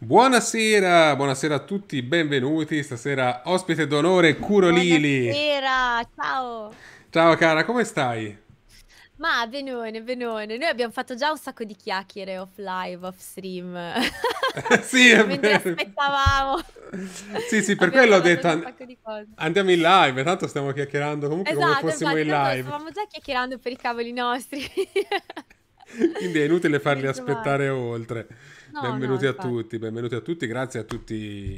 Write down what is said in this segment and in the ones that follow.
Buonasera, buonasera a tutti, benvenuti. Stasera ospite d'onore Curo Lili. Buonasera, ciao. Ciao cara, come stai? Ma benone, benone. Noi abbiamo fatto già un sacco di chiacchiere off live, off stream. sì, è Mentre aspettavamo. Sì, sì, per quello ho detto an- andiamo in live, tanto stiamo chiacchierando comunque esatto, come fossimo infatti, in live. Stavamo già chiacchierando per i cavoli nostri. Quindi è inutile farli aspettare oltre. No, benvenuti no, a infatti. tutti, benvenuti a tutti, grazie a tutti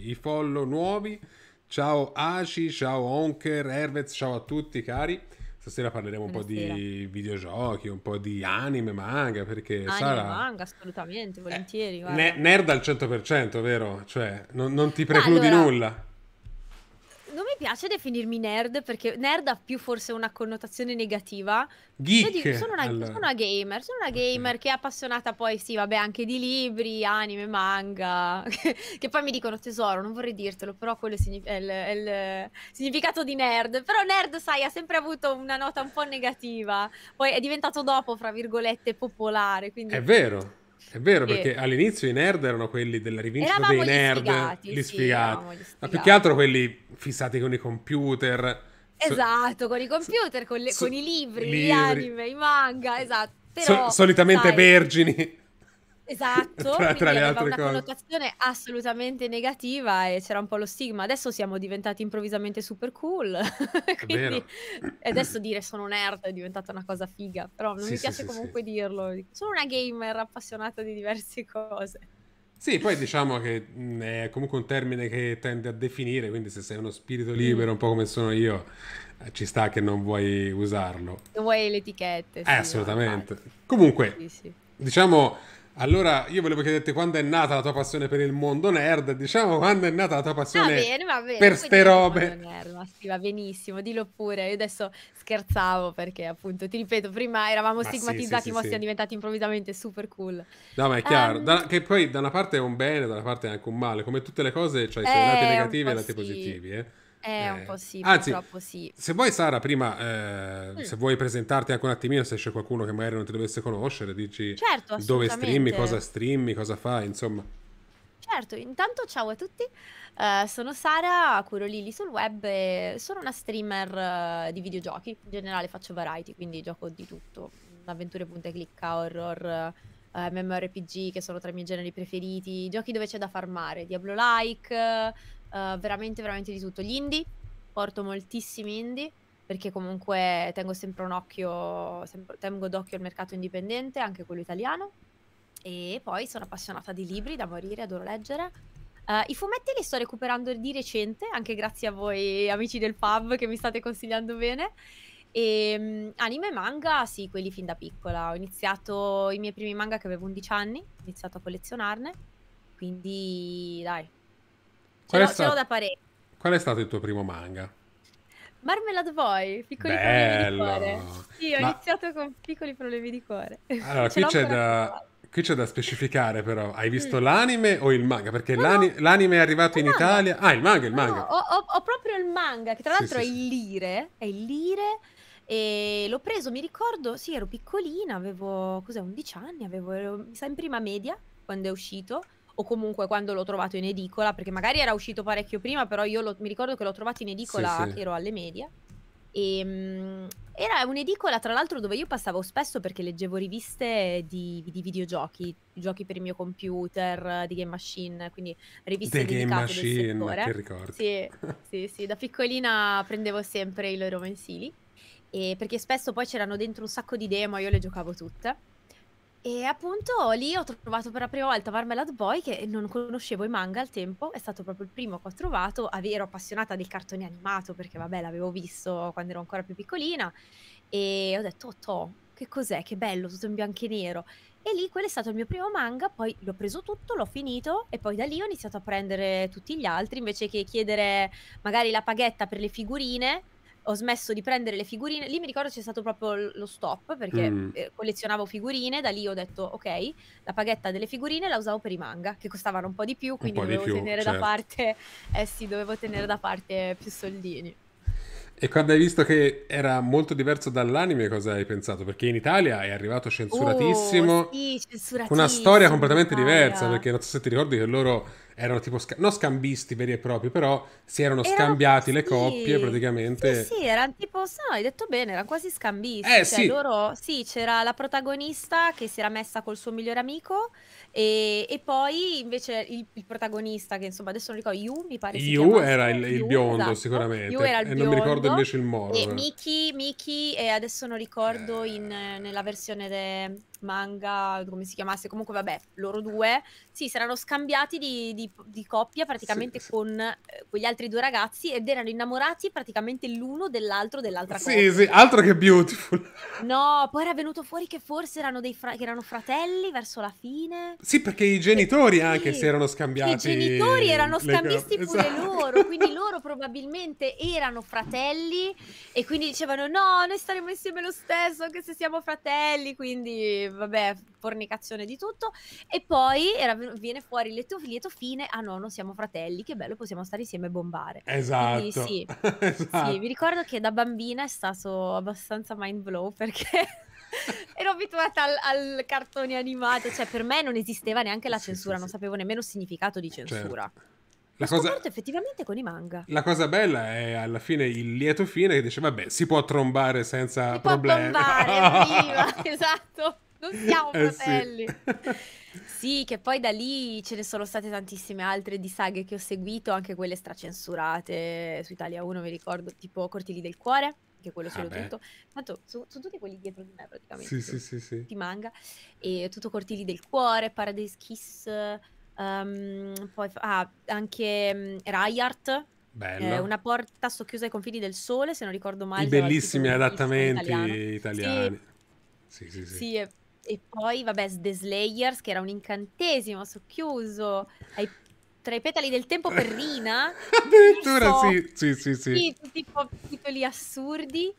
i follow nuovi. Ciao Aci, ciao Onker, Hervez, ciao a tutti cari. Stasera parleremo Buonasera. un po' di videogiochi, un po' di anime, manga, perché anime, Sara... manga, assolutamente, eh, volentieri. Eh, ne- nerd al 100%, vero? Cioè, non, non ti precludi allora... nulla non mi piace definirmi nerd perché nerd ha più forse una connotazione negativa. Geek, dico, sono, una, allora. sono, una, gamer, sono una gamer okay. che è appassionata poi, sì, vabbè, anche di libri, anime, manga, che poi mi dicono tesoro, non vorrei dirtelo, però quello è il, è il significato di nerd. Però nerd, sai, ha sempre avuto una nota un po' negativa, poi è diventato dopo, fra virgolette, popolare. Quindi... È vero è vero, sì. perché all'inizio i nerd erano quelli della rivincita Eravamo dei nerd, gli sfigati, gli, sì, gli sfigati, ma più che altro quelli fissati con i computer. Esatto, con i computer, con, le, so, con i libri, libri, gli anime, i manga, esatto. Però, so, solitamente sai, vergini. Esatto, tra, tra le altre una cose. connotazione assolutamente negativa e c'era un po' lo stigma. Adesso siamo diventati improvvisamente super cool. quindi, adesso dire sono un nerd è diventata una cosa figa, però non sì, mi piace sì, comunque sì. dirlo. Sono una gamer appassionata di diverse cose. Sì, poi diciamo che è comunque un termine che tende a definire, quindi se sei uno spirito mm. libero, un po' come sono io, eh, ci sta che non vuoi usarlo. Non vuoi le etichette. Eh, assolutamente. No, Comunque, diciamo allora, io volevo chiederti quando è nata la tua passione per il mondo nerd, diciamo quando è nata la tua passione va bene, va bene. per ste robe. Nerd, ma sì, va benissimo, dillo pure. Io adesso scherzavo perché appunto, ti ripeto, prima eravamo ma stigmatizzati, sì, sì, ma sì, siamo diventati improvvisamente super cool. No, ma è chiaro, um, da, che poi da una parte è un bene, da una parte è anche un male, come tutte le cose, cioè i eh, lati negativi e i lati positivi, eh. È eh, un po' sì, anzi, purtroppo sì. Se vuoi Sara, prima, eh, mm. se vuoi presentarti anche un attimino, se c'è qualcuno che magari non ti dovesse conoscere, dici certo, dove streami, cosa streami, cosa fai, insomma. Certo, intanto ciao a tutti, uh, sono Sara, curo Lili sul web e sono una streamer uh, di videogiochi, in generale faccio variety, quindi gioco di tutto, avventure punte clicca, horror, uh, eh, MMORPG che sono tra i miei generi preferiti, giochi dove c'è da farmare, Diablo-like, eh, veramente, veramente di tutto. Gli indie, porto moltissimi indie perché comunque tengo sempre un occhio, sempre, tengo d'occhio il mercato indipendente, anche quello italiano. E poi sono appassionata di libri da morire, adoro leggere. Uh, I fumetti li sto recuperando di recente, anche grazie a voi amici del pub che mi state consigliando bene. E um, anime e manga, sì, quelli fin da piccola. Ho iniziato i miei primi manga che avevo 11 anni, ho iniziato a collezionarne. Quindi, dai, Qual, è sta... Qual è stato il tuo primo manga? Marmalade Boy, piccoli Bello. problemi di cuore. Sì, ho Ma... iniziato con piccoli problemi di cuore. Allora, qui c'è, da... qui c'è, da... specificare però, hai mm. visto mm. l'anime o il manga? Perché no, l'ani... no. l'anime è arrivato il in manga. Italia... Ah, il manga, il manga. No, ho, ho, proprio il manga, che tra l'altro sì, è, il lire, è il lire, e l'ho preso, mi ricordo, sì, ero piccolina, avevo, cos'è, 11 anni, avevo, mi sa, in prima media, quando è uscito, o comunque quando l'ho trovato in edicola, perché magari era uscito parecchio prima, però io lo, mi ricordo che l'ho trovato in edicola, sì, sì. ero alle medie. E, um, era un'edicola, tra l'altro, dove io passavo spesso perché leggevo riviste di, di videogiochi, giochi per il mio computer, di Game Machine, quindi riviste di Game Machine, che Ricordo. Sì, sì, sì, da piccolina prendevo sempre i loro mensili, e perché spesso poi c'erano dentro un sacco di demo, io le giocavo tutte. E appunto lì ho trovato per la prima volta Marmalade Boy che non conoscevo i manga al tempo, è stato proprio il primo che ho trovato, ero appassionata del cartone animato perché vabbè l'avevo visto quando ero ancora più piccolina e ho detto oh to, che cos'è, che bello, tutto in bianco e nero. E lì quello è stato il mio primo manga, poi l'ho preso tutto, l'ho finito e poi da lì ho iniziato a prendere tutti gli altri invece che chiedere magari la paghetta per le figurine ho smesso di prendere le figurine. Lì mi ricordo c'è stato proprio lo stop perché mm. Eh, collezionavo figurine. Da lì ho detto: Ok, la paghetta delle figurine la usavo per i manga che costavano un po' di più. Quindi dovevo, di più, tenere certo. parte, eh sì, dovevo tenere da parte più soldini. E quando hai visto che era molto diverso dall'anime, cosa hai pensato? Perché in Italia è arrivato censuratissimo. Oh, sì, censuratissimo. Una storia completamente diversa, perché non so se ti ricordi che loro erano tipo, sc- non scambisti veri e propri, però si erano, erano scambiati sì. le coppie praticamente. Sì, sì, erano tipo, no, hai detto bene, erano quasi scambisti. Eh, cioè, sì. Loro, sì, c'era la protagonista che si era messa col suo migliore amico e, e poi invece il, il, protagonista, che insomma adesso non ricordo, Yu mi pare. Yu era il, il biondo esatto. sicuramente. Yu era il e biondo. non mi ricordo invece il moro. E Miki, eh. Miki e adesso non ricordo in, nella versione de, manga, come si chiamasse, comunque vabbè, loro due, sì, si erano scambiati di, di, di coppia praticamente sì, con eh, quegli altri due ragazzi ed erano innamorati praticamente l'uno dell'altro dell'altra sì, coppia. Sì, sì, altro che beautiful. No, poi era venuto fuori che forse erano, dei fra- erano fratelli verso la fine. Sì, perché i genitori e anche sì, si erano scambiati. I genitori erano scambisti co- pure esatto. loro, quindi loro probabilmente erano fratelli e quindi dicevano no, noi staremo insieme lo stesso anche se siamo fratelli, quindi vabbè, fornicazione di tutto. E poi era, viene fuori lieto, lieto fine, ah no, non siamo fratelli, che bello, possiamo stare insieme e bombare. Esatto. Quindi, sì. esatto. sì, mi ricordo che da bambina è stato abbastanza mind blow perché... ero abituata al, al, cartone animato, cioè per me non esisteva neanche la sì, censura, sì, non sì. sapevo nemmeno il significato di certo. censura. Certo. La cosa, effettivamente con i manga. La cosa bella è alla fine il lieto fine che dice vabbè si può trombare senza si problemi. Si può trombare, viva, esatto. Non siamo Eh fratelli. Sì, che poi da lì ce ne sono state tantissime altre di saghe che ho seguito, anche quelle stracensurate su Italia 1, mi ricordo, tipo Cortili del cuore, che quello ce Ah tutto. Tanto so- sono tutti quelli dietro di me praticamente, sì, sì, sì. tutti manga. E tutto Cortili del cuore, Paradise Kiss, ehm, poi ah, anche mm, Raiart, eh, Una porta socchiusa ai confini del sole, se non ricordo male, I bellissimi adattamenti italiani. Sì, sì, sì. Sì, e e poi, vabbè, The Slayers, che era un incantesimo socchiuso ai, tra i petali del tempo per Rina. Addirittura so, sì, sì, sì, sì. tipo titoli assurdi.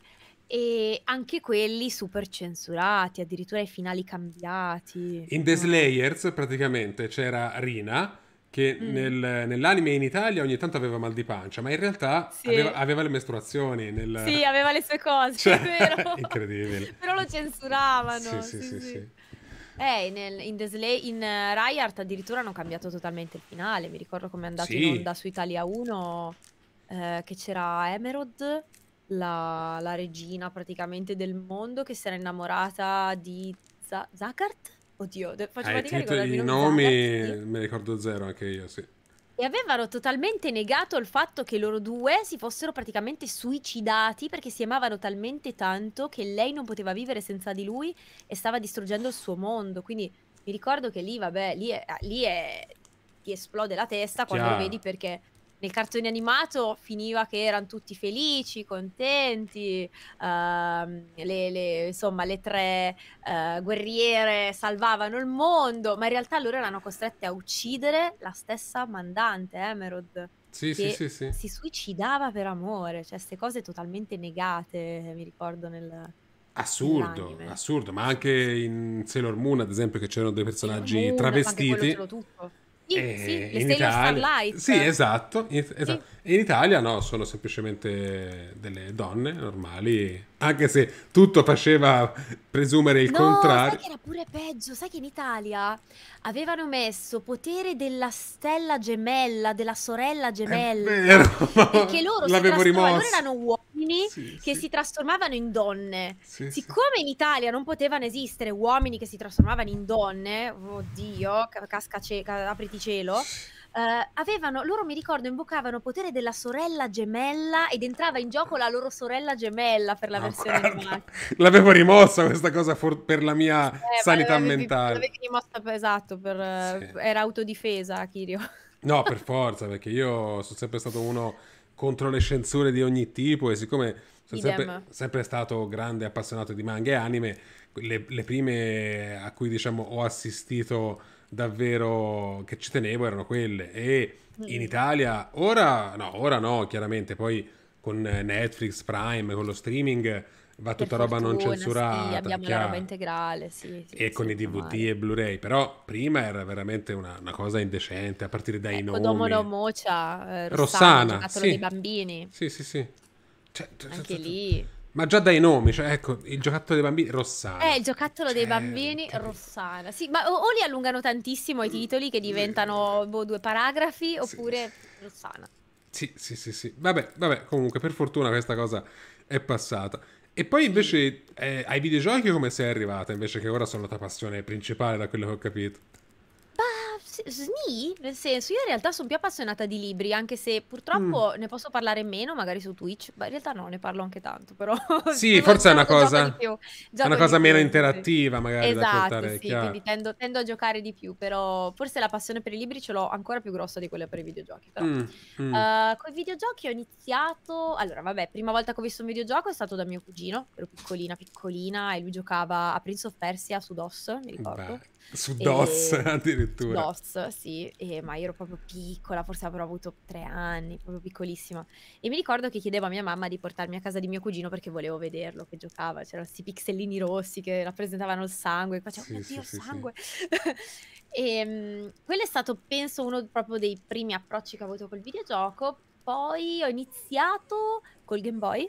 E anche quelli super censurati, addirittura i finali cambiati. In The Slayers praticamente c'era Rina che mm. nel, nell'anime in Italia ogni tanto aveva mal di pancia, ma in realtà sì. aveva, aveva, le mestruazioni. Nel... Sì, aveva le sue cose, cioè, vero. incredibile. Però lo censuravano. Sì, sì, sì. sì, sì. Eh, nel, in, Deslay, in uh, eh, Riot addirittura hanno cambiato totalmente il finale, mi ricordo come è andato in onda su Italia 1, eh, che c'era Emerald, la, la, regina praticamente del mondo, che si era innamorata di Z- Zakart? Oddio, faccio eh, fatica a ricordarmi i nomi. Ragazzi. Me ricordo zero anche io, sì. E avevano totalmente negato il fatto che loro due si fossero praticamente suicidati perché si amavano talmente tanto che lei non poteva vivere senza di lui e stava distruggendo il suo mondo. Quindi mi ricordo che lì, vabbè, lì, è, lì è, ti esplode la testa quando Chiaro. lo vedi perché nel cartone animato finiva che erano tutti felici, contenti, uh, le, le, insomma le tre uh, guerriere salvavano il mondo, ma in realtà loro erano costrette a uccidere la stessa mandante, Emerald. Sì, sì, sì, sì, si suicidava per amore, cioè queste cose totalmente negate, mi ricordo nel... Assurdo, assurdo, ma anche in Sailor Moon, ad esempio, che c'erano dei personaggi Moon, travestiti. Ma anche quello tutto. Sì, eh, sì, le in Italia, Starlight. Sì, esatto. esatto. Sì. In Italia no, sono semplicemente delle donne normali anche se tutto faceva presumere il no, contrario. Sai che era pure peggio, sai che in Italia avevano messo potere della stella gemella, della sorella gemella. È vero, perché loro, l'avevo rimosso. loro erano uomini sì, che sì. si trasformavano in donne. Sì, Siccome in Italia non potevano esistere uomini che si trasformavano in donne, oddio, casca, ce- apriti cielo eh, avevano, loro mi ricordo, invocavano potere della sorella gemella ed entrava in gioco la loro sorella gemella per la no, ah, versione animata. L'avevo rimossa questa cosa per la mia eh, sanità mentale. L'avevi rimossa, esatto, per, sì. Eh, era autodifesa, Kirio. No, per forza, perché io sono sempre stato uno contro le censure di ogni tipo e siccome sono sempre, sempre, stato grande appassionato di manga e anime, le, le prime a cui diciamo ho assistito davvero che ci tenevo erano quelle. E in mm. Italia, ora no, ora no, chiaramente, poi con Netflix, Prime, con lo streaming va tutta fortuna, roba non censurata. Sì, abbiamo la roba integrale, sì. sì e sì, con i DVD male. e Blu-ray, però prima era veramente una, una cosa indecente, a partire dai ecco, nomi. Domolo Mocia, eh, Rossana, Rossana sì. dei bambini. Sì, sì, sì. Cioè, Anche lì... Ma già dai nomi, cioè ecco, il giocattolo dei bambini Rossana. Eh, il giocattolo cioè, dei certo. bambini Rossana. Sì, ma o, o, li allungano tantissimo i titoli che diventano boh, due paragrafi oppure sì. Rossana. Sì, sì, sì, sì. Vabbè, vabbè, comunque per fortuna questa cosa è passata. E poi invece eh, ai videogiochi come sei arrivata invece che ora sono la tua passione principale da quello che ho capito? Sni, nel senso, io in realtà sono più appassionata di libri, anche se purtroppo mm. ne posso parlare meno, magari su Twitch, ma in realtà no, ne parlo anche tanto, però... Sì, forse è una cosa, più, una cosa meno interattiva magari esatto, portare, sì, quindi tendo, tendo, a giocare di più, però forse la passione per i libri ce l'ho ancora più grossa di quella per i videogiochi, però... mm. Uh, mm. eh, con i videogiochi ho iniziato... Allora, vabbè, prima volta che ho visto un videogioco è stato da mio cugino, ero piccolina, piccolina, e lui giocava a Prince of Persia su DOS, mi ricordo. Beh su DOS e... addirittura. DOS, sì, e, ma io ero proprio piccola, forse avrò avuto tre anni, proprio piccolissima. E mi ricordo che chiedevo a mia mamma di portarmi a casa di mio cugino perché volevo vederlo che giocava. C'erano questi pixellini rossi che rappresentavano il sangue, e facevo, sì, oh sì, Dio, sì, sangue! e, um, quello è stato, penso, uno proprio dei primi approcci che ho avuto col videogioco. Poi ho iniziato col Game Boy.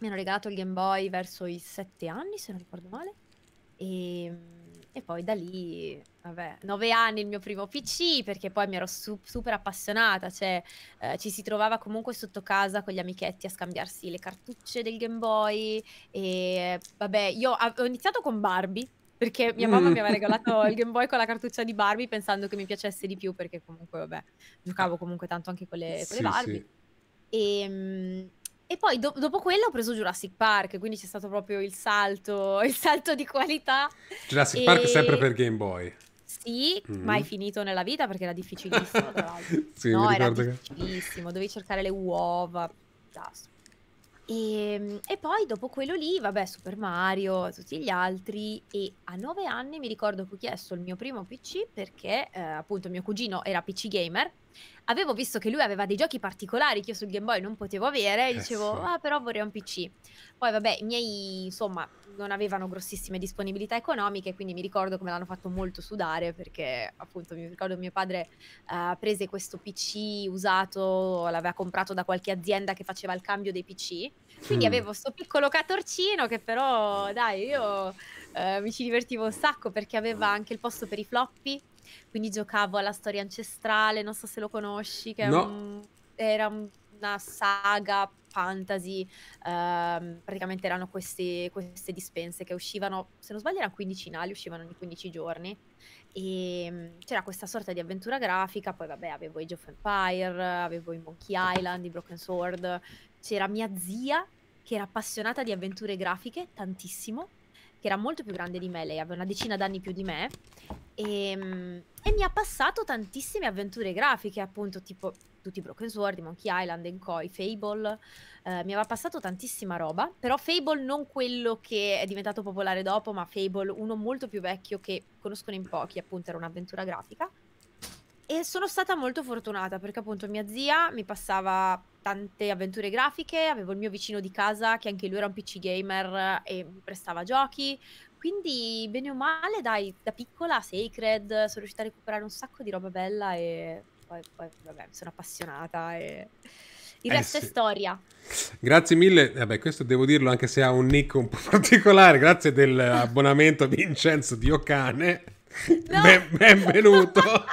Mi hanno regalato il Game Boy verso i sette anni, se non ricordo male. E ehm, e poi da lì, vabbè, nove anni il mio primo PC, perché poi mi ero su super appassionata, cioè eh, ci si trovava comunque sotto casa con gli amichetti a scambiarsi le cartucce del Game Boy e vabbè, io ho iniziato con Barbie, perché mia mamma mm. mi aveva mm. regalato il Game Boy con la cartuccia di Barbie pensando che mi piacesse di più perché comunque vabbè giocavo comunque tanto anche con le, con sì, le Barbie sì. Ehm, e e poi do dopo quello ho preso Jurassic Park, quindi c'è stato proprio il salto, il salto di qualità. Jurassic e... Park sempre per Game Boy. Sì, mm -hmm. mai finito nella vita perché era difficilissimo, tra l'altro. sì, no, era difficilissimo, che... dovevi cercare le uova. E, ehm, e, poi dopo quello lì, vabbè, Super Mario, tutti gli altri. E a nove anni mi ricordo che ho chiesto il mio primo PC perché eh, appunto mio cugino era PC gamer avevo visto che lui aveva dei giochi particolari che io sul Game Boy non potevo avere, e eh, dicevo, ah però vorrei un PC. Poi vabbè, i miei insomma non avevano grossissime disponibilità economiche, quindi mi ricordo come l'hanno fatto molto sudare perché appunto mi ricordo mio padre uh, prese questo PC usato, l'aveva comprato da qualche azienda che faceva il cambio dei PC. Quindi mm. avevo questo piccolo catorcino che però dai io uh, mi ci divertivo un sacco perché aveva anche il posto per i floppy quindi giocavo alla storia ancestrale, non so se lo conosci, che no. un, era una saga fantasy, ehm, praticamente erano queste, queste, dispense che uscivano, se non sbaglio erano quindicinali, uscivano ogni 15 giorni e ehm, c'era questa sorta di avventura grafica, poi vabbè avevo Age of Empire, avevo i Monkey Island, i Broken Sword, c'era mia zia che era appassionata di avventure grafiche tantissimo che era molto più grande di me, lei aveva una decina d'anni più di me, e, ehm, e, mi ha passato tantissime avventure grafiche, appunto, tipo tutti i Broken Sword, Monkey Island, Enkoi, Fable, eh, mi aveva passato tantissima roba, però Fable non quello che è diventato popolare dopo, ma Fable uno molto più vecchio che conoscono in pochi, appunto, era un'avventura grafica. E sono stata molto fortunata perché appunto mia zia mi passava tante avventure grafiche, avevo il mio vicino di casa che anche lui era un PC gamer e mi prestava giochi, quindi bene o male dai, da piccola Sacred sono riuscita a recuperare un sacco di roba bella e poi, poi vabbè mi sono appassionata e... Il eh resto sì. è storia. Grazie mille, vabbè eh, questo devo dirlo anche se ha un nick un po' particolare, grazie dell'abbonamento Vincenzo Diocane, no. ben, benvenuto.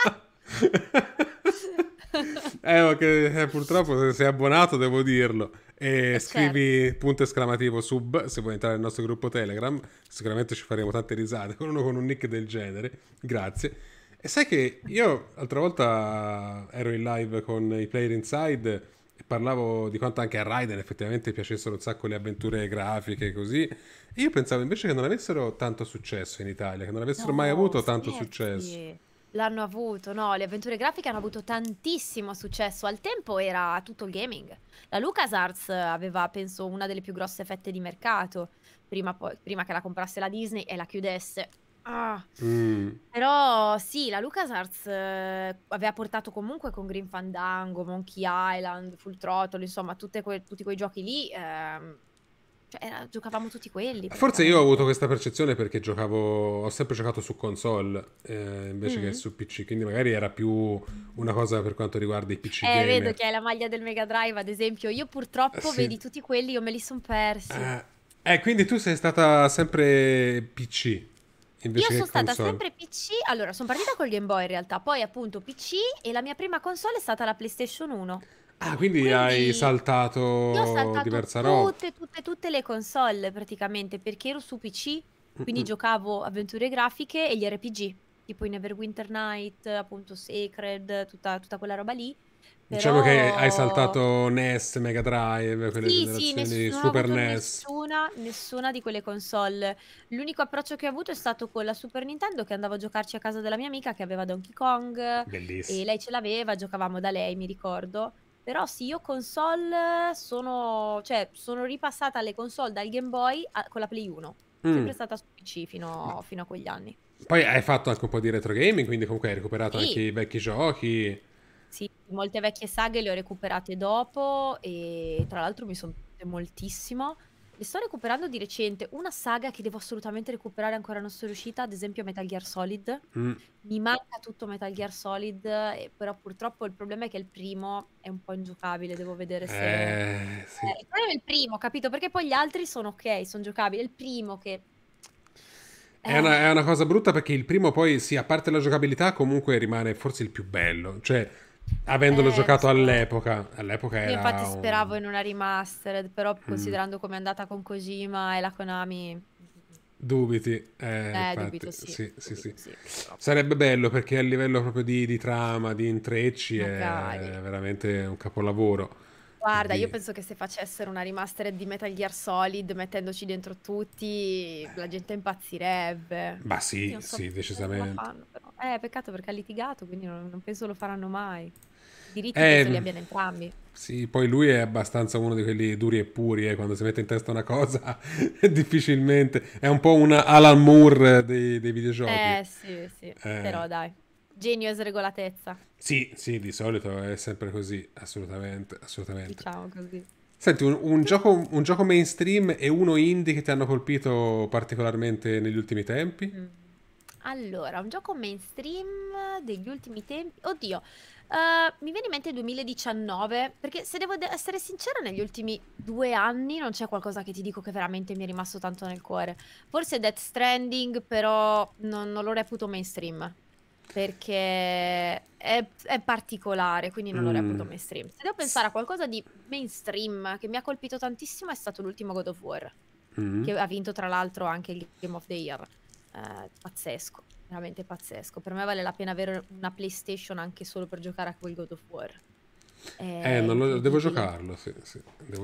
eh, ma che, eh, purtroppo se sei abbonato devo dirlo. E eh, certo. scrivi certo. punto esclamativo sub se vuoi entrare nel nostro gruppo Telegram. Sicuramente ci faremo tante risate con uno con un nick del genere. Grazie. E sai che io l'altra volta ero in live con i Player Inside e parlavo di quanto anche a Raiden effettivamente piacessero un sacco le avventure grafiche così. E io pensavo invece che non avessero tanto successo in Italia, che non avessero no, mai avuto tanto eh, scherzi. successo. L'hanno avuto, no, le avventure grafiche hanno avuto tantissimo successo, al tempo era tutto il gaming. La LucasArts aveva, penso, una delle più grosse fette di mercato, prima, poi, prima che la comprasse la Disney e la chiudesse. Ah. Mm. Però sì, la LucasArts eh, aveva portato comunque con Green Fandango, Monkey Island, Full Throttle, insomma, que tutti quei giochi lì... Eh, cioè, era, giocavamo tutti quelli. Forse io ho avuto questa percezione perché giocavo, ho sempre giocato su console eh, invece mm. che su PC, quindi magari era più una cosa per quanto riguarda i PC. Eh, gamer. vedo che hai la maglia del Mega Drive, ad esempio. Io purtroppo, eh, sì. vedi, tutti quelli io me li sono persi. Eh, eh, quindi tu sei stata sempre PC. Invece Io sono stata sempre PC, allora sono partita col Game Boy in realtà, poi appunto PC e la mia prima console è stata la PlayStation 1. Ah, quindi, quindi hai saltato, io ho saltato diversa roba. Tutte, tutte, tutte le console praticamente, perché ero su PC, mm, quindi mm -mm. giocavo avventure grafiche e gli RPG, tipo i Neverwinter Night, appunto Sacred, tutta, tutta quella roba lì. Però... Diciamo che hai saltato NES, Mega Drive, quelle sì, generazioni sì, nessuno Super NES. Nessuna, nessuna di quelle console. L'unico approccio che ho avuto è stato con la Super Nintendo che andavo a giocarci a casa della mia amica che aveva Donkey Kong. Bellissimo. E lei ce l'aveva, giocavamo da lei, mi ricordo. Però sì, io console eh, sono, cioè, sono ripassata alle console dal Game Boy a, con la Play 1. Mm. Sempre stata su PC fino, fino, a quegli anni. Poi hai fatto anche un po' di retro gaming, quindi comunque hai recuperato sì. anche i vecchi giochi. Sì, molte vecchie saghe le ho recuperate dopo e tra l'altro mi sono piaciute moltissimo. Mi sto recuperando di recente una saga che devo assolutamente recuperare, ancora non sono riuscita, ad esempio Metal Gear Solid. Mm. Mi manca tutto Metal Gear Solid, eh, però purtroppo il problema è che il primo è un po' ingiocabile, devo vedere se... Eh, sì. eh, il problema è il primo, capito? Perché poi gli altri sono ok, sono giocabili, il primo che... È, una, è una, cosa brutta perché il primo poi, sì, a parte la giocabilità, comunque rimane forse il più bello. Cioè, Avendolo eh, giocato so. all'epoca, all'epoca era. Io infatti un... speravo in una remastered, però mm. considerando come è andata con Kojima e la Konami. Dubiti, eh, eh infatti, dubito, sì. Sì, dubito, sì, sì. Sarebbe bello perché a livello proprio di, di trama, di intrecci Magari. è veramente un capolavoro. Guarda, io penso che se facessero una remastered di Metal Gear Solid mettendoci dentro tutti, la gente impazzirebbe. Ma sì, so sì, decisamente. Fanno, eh, peccato perché ha litigato, quindi non, non penso lo faranno mai. Diritti eh, penso li abbiano entrambi. Sì, poi lui è abbastanza uno di quelli duri e puri, eh, quando si mette in testa una cosa difficilmente... È un po' un Alan Moore dei, dei videogiochi. Eh sì, sì, eh. però dai. Genio e sregolatezza. Sì, sì, di solito è sempre così, assolutamente, assolutamente. Diciamo così. Senti, un, un, gioco, un gioco, mainstream e uno indie che ti hanno colpito particolarmente negli ultimi tempi? Mm. Allora, un gioco mainstream degli ultimi tempi. Oddio, uh, mi viene in mente il 2019, perché se devo de- essere sincera, negli ultimi due anni non c'è qualcosa che ti dico che veramente mi è rimasto tanto nel cuore. Forse Death Stranding, però non, non lo reputo mainstream perché è, è particolare, quindi non mm. lo reputo mainstream. Se devo pensare a qualcosa di mainstream che mi ha colpito tantissimo è stato l'ultimo God of War, mm. che ha vinto tra l'altro anche il Game of the Year. Eh, pazzesco, veramente pazzesco. Per me vale la pena avere una PlayStation anche solo per giocare a quel God of War. Eh, eh non lo, devo giocarlo, sì, sì, devo eh,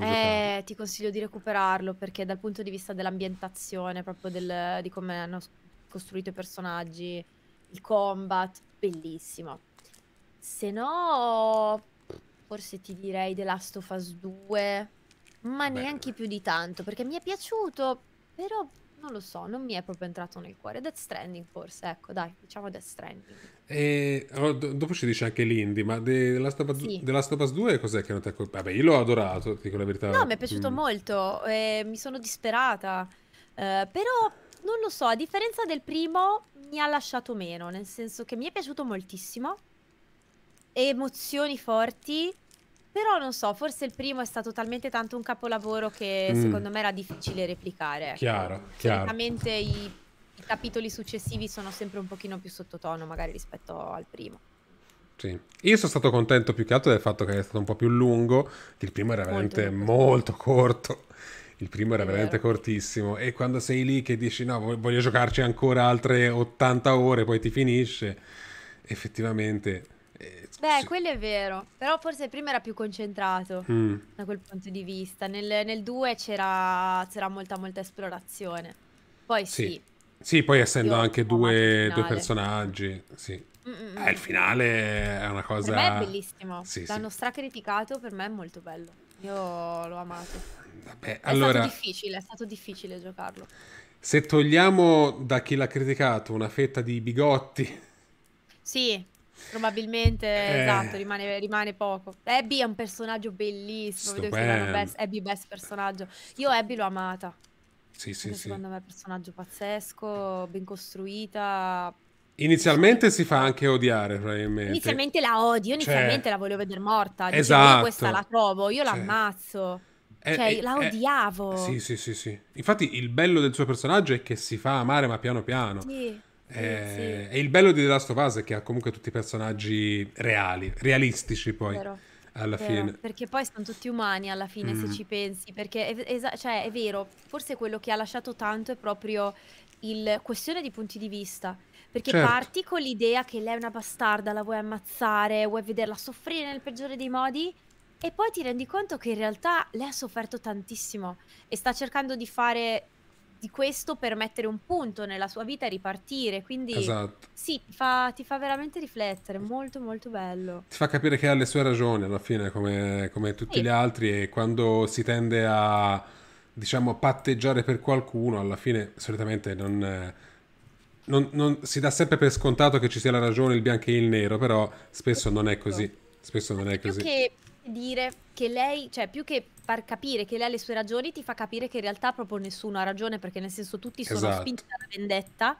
giocarlo. Ti consiglio di recuperarlo perché dal punto di vista dell'ambientazione, proprio del, di come hanno costruito i personaggi, il combat, bellissimo. Se no, forse ti direi The Last of Us 2, ma Beh. neanche più di tanto, perché mi è piaciuto, però non lo so, non mi è proprio entrato nel cuore. Death Stranding forse, ecco, dai, diciamo Death Stranding. E, dopo ci dice anche l'indie, ma The Last, of Us, sì. The Last of Us 2 cos'è che non ti ha colpito? Vabbè, io l'ho adorato, dico la verità. No, mi è piaciuto mm. molto, eh, mi sono disperata, eh, però non lo so, a differenza del primo mi ha lasciato meno, nel senso che mi è piaciuto moltissimo. Emozioni forti, però non so, forse il primo è stato talmente tanto un capolavoro che mm. secondo me era difficile replicare. Ecco. Chiaro, chiaro. Solitamente i, i capitoli successivi sono sempre un pochino più sottotono magari rispetto al primo. Sì. Io sono stato contento più che altro del fatto che è stato un po' più lungo, il primo era veramente molto, molto corto. Il primo era veramente cortissimo e quando sei lì che dici no, voglio giocarci ancora altre 80 ore, poi ti finisce, effettivamente... Eh, Beh, sì. quello è vero, però forse il primo era più concentrato mm. da quel punto di vista. Nel 2 c'era, molta, molta esplorazione. Poi sì. Sì, sì poi essendo anche due, due, personaggi, sì. Mm, mm, mm. Eh, il finale è una cosa... Per me è bellissimo, sì, l'hanno sì. stracriticato, per me è molto bello. Io l'ho amato. Vabbè, è allora... stato difficile, è stato difficile giocarlo. Se togliamo da chi l'ha criticato una fetta di bigotti... Sì, Probabilmente, eh, esatto, rimane, rimane, poco. Abby è un personaggio bellissimo, vedo che best, Abby best personaggio. Io Abby l'ho amata. Sì, sì, sì. Secondo me è un personaggio pazzesco, ben costruita, Inizialmente si fa anche odiare, probabilmente. Inizialmente la odio, cioè, inizialmente cioè, la volevo vedere morta. Dicevo, esatto. questa la trovo, io cioè, l'ammazzo. È, cioè, è, la odiavo. È, sì, sì, sì, sì. Infatti il bello del suo personaggio è che si fa amare ma piano piano. Sì. Eh, sì. E il bello di The Last of Us è che ha comunque tutti i personaggi reali, realistici poi. Vero. Alla vero, fine. Perché poi sono tutti umani alla fine, mm. se ci pensi. Perché è, es- cioè, è vero, forse quello che ha lasciato tanto è proprio il questione di punti di vista perché certo. parti con l'idea che lei è una bastarda, la vuoi ammazzare, vuoi vederla soffrire nel peggiore dei modi. E poi ti rendi conto che in realtà lei ha sofferto tantissimo e sta cercando di fare di questo per mettere un punto nella sua vita e ripartire. Quindi esatto. sì, ti fa, ti fa, veramente riflettere, molto molto bello. Ti fa capire che ha le sue ragioni alla fine, come, come tutti sì. gli altri, e quando si tende a, diciamo, patteggiare per qualcuno, alla fine solitamente non non, non, si dà sempre per scontato che ci sia la ragione, il bianco e il nero, però spesso non è così. Spesso non è così. Più che dire che lei, cioè più che far capire che lei ha le sue ragioni, ti fa capire che in realtà proprio nessuno ha ragione, perché nel senso tutti sono esatto. spinti dalla vendetta.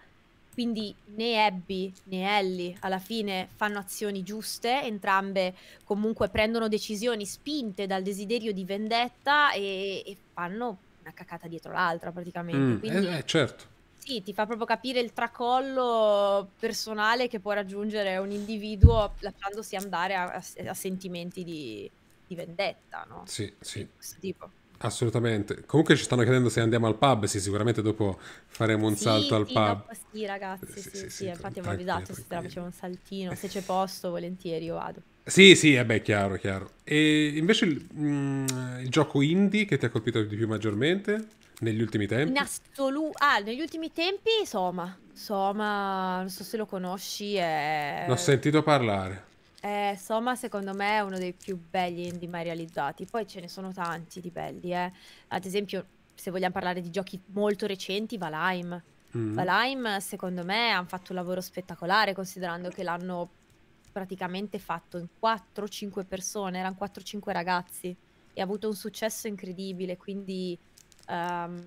Quindi né Abby né Ellie alla fine fanno azioni giuste, entrambe comunque prendono decisioni spinte dal desiderio di vendetta e, e fanno una cacata dietro l'altra praticamente. Mm, Quindi... eh, eh certo sì, ti fa proprio capire il tracollo personale che può raggiungere un individuo lasciandosi andare a, a sentimenti di, di, vendetta, no? Sì, sì. Tipo. Assolutamente. Comunque ci stanno chiedendo se andiamo al pub, sì, sicuramente dopo faremo un sì, salto al pub. No, sì, ragazzi, sì, sì, sì infatti avevo avvisato se te la facevo un saltino, se c'è posto volentieri io vado. Sì, sì, è beh, chiaro, chiaro. E invece il, mh, mm, il gioco indie che ti ha colpito di più maggiormente? Negli ultimi tempi? In assoluto. Ah, negli ultimi tempi, Soma. Soma, non so se lo conosci. È... L'ho sentito parlare. Eh, Soma secondo me è uno dei più belli indie mai realizzati, poi ce ne sono tanti di belli, eh. ad esempio se vogliamo parlare di giochi molto recenti Valheim, mm. Valheim secondo me hanno fatto un lavoro spettacolare considerando che l'hanno praticamente fatto in 4-5 persone, erano 4-5 ragazzi e ha avuto un successo incredibile, quindi um,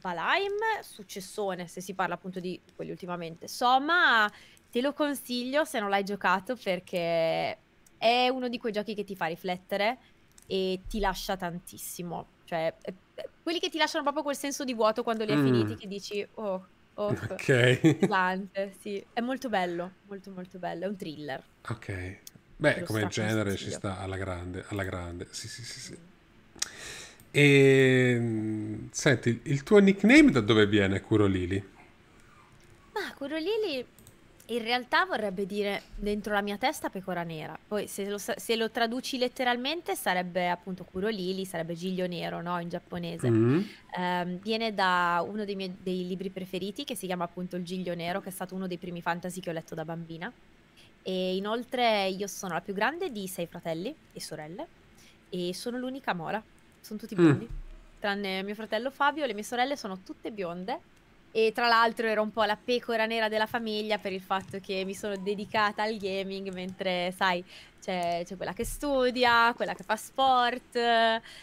Valheim, successone se si parla appunto di quelli ultimamente. Soma te lo consiglio se non l'hai giocato perché è uno di quei giochi che ti fa riflettere e ti lascia tantissimo. Cioè, eh, eh, quelli che ti lasciano proprio quel senso di vuoto quando li hai mm. finiti che dici, oh, oh, ok. Pesante, sì. È molto bello, molto molto bello, è un thriller. Ok. Beh, come genere ci sta alla grande, alla grande, sì sì sì sì. Mm. E senti, il tuo nickname da dove viene Curolili? Ma Curolili in realtà vorrebbe dire dentro la mia testa pecora nera. Poi se lo, se lo traduci letteralmente sarebbe appunto Curolili, sarebbe giglio nero no? in giapponese. Mm-hmm. Um, viene da uno dei miei dei libri preferiti che si chiama appunto Il giglio nero, che è stato uno dei primi fantasy che ho letto da bambina. E inoltre io sono la più grande di sei fratelli e sorelle e sono l'unica mora sono tutti biondi. Mm. Tranne mio fratello Fabio, le mie sorelle sono tutte bionde. E tra l'altro ero un po' la pecora nera della famiglia per il fatto che mi sono dedicata al gaming mentre, sai, c'è, quella che studia, quella che fa sport,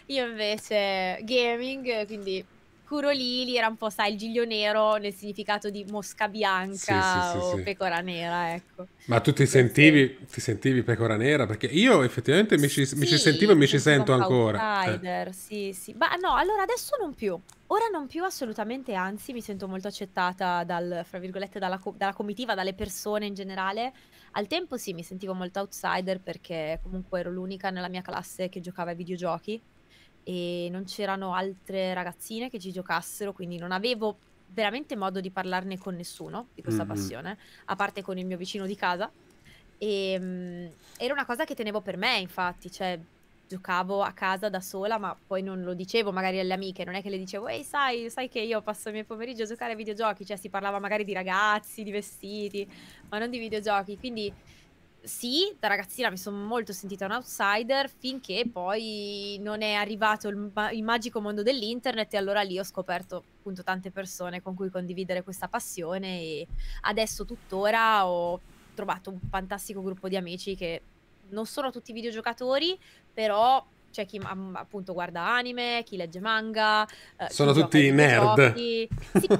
io invece gaming, quindi Curo Curolili era un po', sai, il giglio nero nel significato di mosca bianca sì, sì, o sì, pecora nera, ecco. Ma tu ti sentivi, ti sentivi pecora nera? Perché io effettivamente mi ci, mi ci sentivo e mi ci sento ancora. Eh. Outsider, eh. sì, sì. Ma no, allora adesso non più. Ora non più assolutamente, anzi mi sento molto accettata dal, fra virgolette, dalla, co dalla comitiva, dalle persone in generale. Al tempo sì, mi sentivo molto outsider perché comunque ero l'unica nella mia classe che giocava ai videogiochi e non c'erano altre ragazzine che ci giocassero, quindi non avevo veramente modo di parlarne con nessuno di questa mm-hmm. passione, a parte con il mio vicino di casa. E, ehm, mh, era una cosa che tenevo per me, infatti, cioè giocavo a casa da sola, ma poi non lo dicevo magari alle amiche, non è che le dicevo, ehi sai, sai che io passo il mio pomeriggio a giocare a videogiochi, cioè si parlava magari di ragazzi, di vestiti, ma non di videogiochi, quindi sì, da ragazzina mi sono molto sentita un outsider finché poi non è arrivato il, il, magico mondo dell'internet e allora lì ho scoperto appunto tante persone con cui condividere questa passione e adesso tuttora ho trovato un fantastico gruppo di amici che non sono tutti videogiocatori, però c'è chi appunto guarda anime, chi legge manga. Eh, sono tutti nerd. Sì,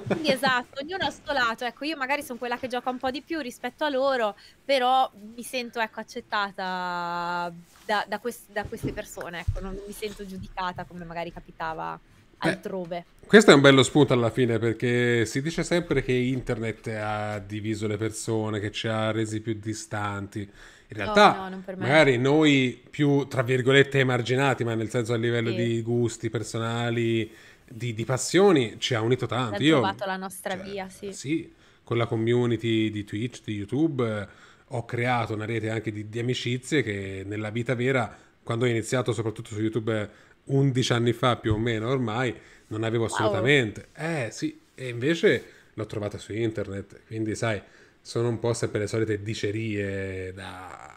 quindi esatto, ognuno ha suo lato. Ecco, io magari sono quella che gioca un po' di più rispetto a loro, però mi sento ecco, accettata da, da, quest- da queste persone, ecco, non mi sento giudicata come magari capitava altrove. questo è un bello spunto alla fine perché si dice sempre che internet ha diviso le persone, che ci ha resi più distanti. In realtà, oh, no, magari noi più, tra virgolette, emarginati, ma nel senso a livello sì. di gusti personali, di, di, passioni, ci ha unito tanto. Ha trovato la nostra cioè, via, sì. Sì, con la community di Twitch, di YouTube, ho creato una rete anche di, di amicizie che nella vita vera, quando ho iniziato soprattutto su YouTube 11 anni fa più o meno ormai, non avevo assolutamente. Wow. Eh sì, e invece l'ho trovata su internet, quindi sai sono un po' sempre le solite dicerie da,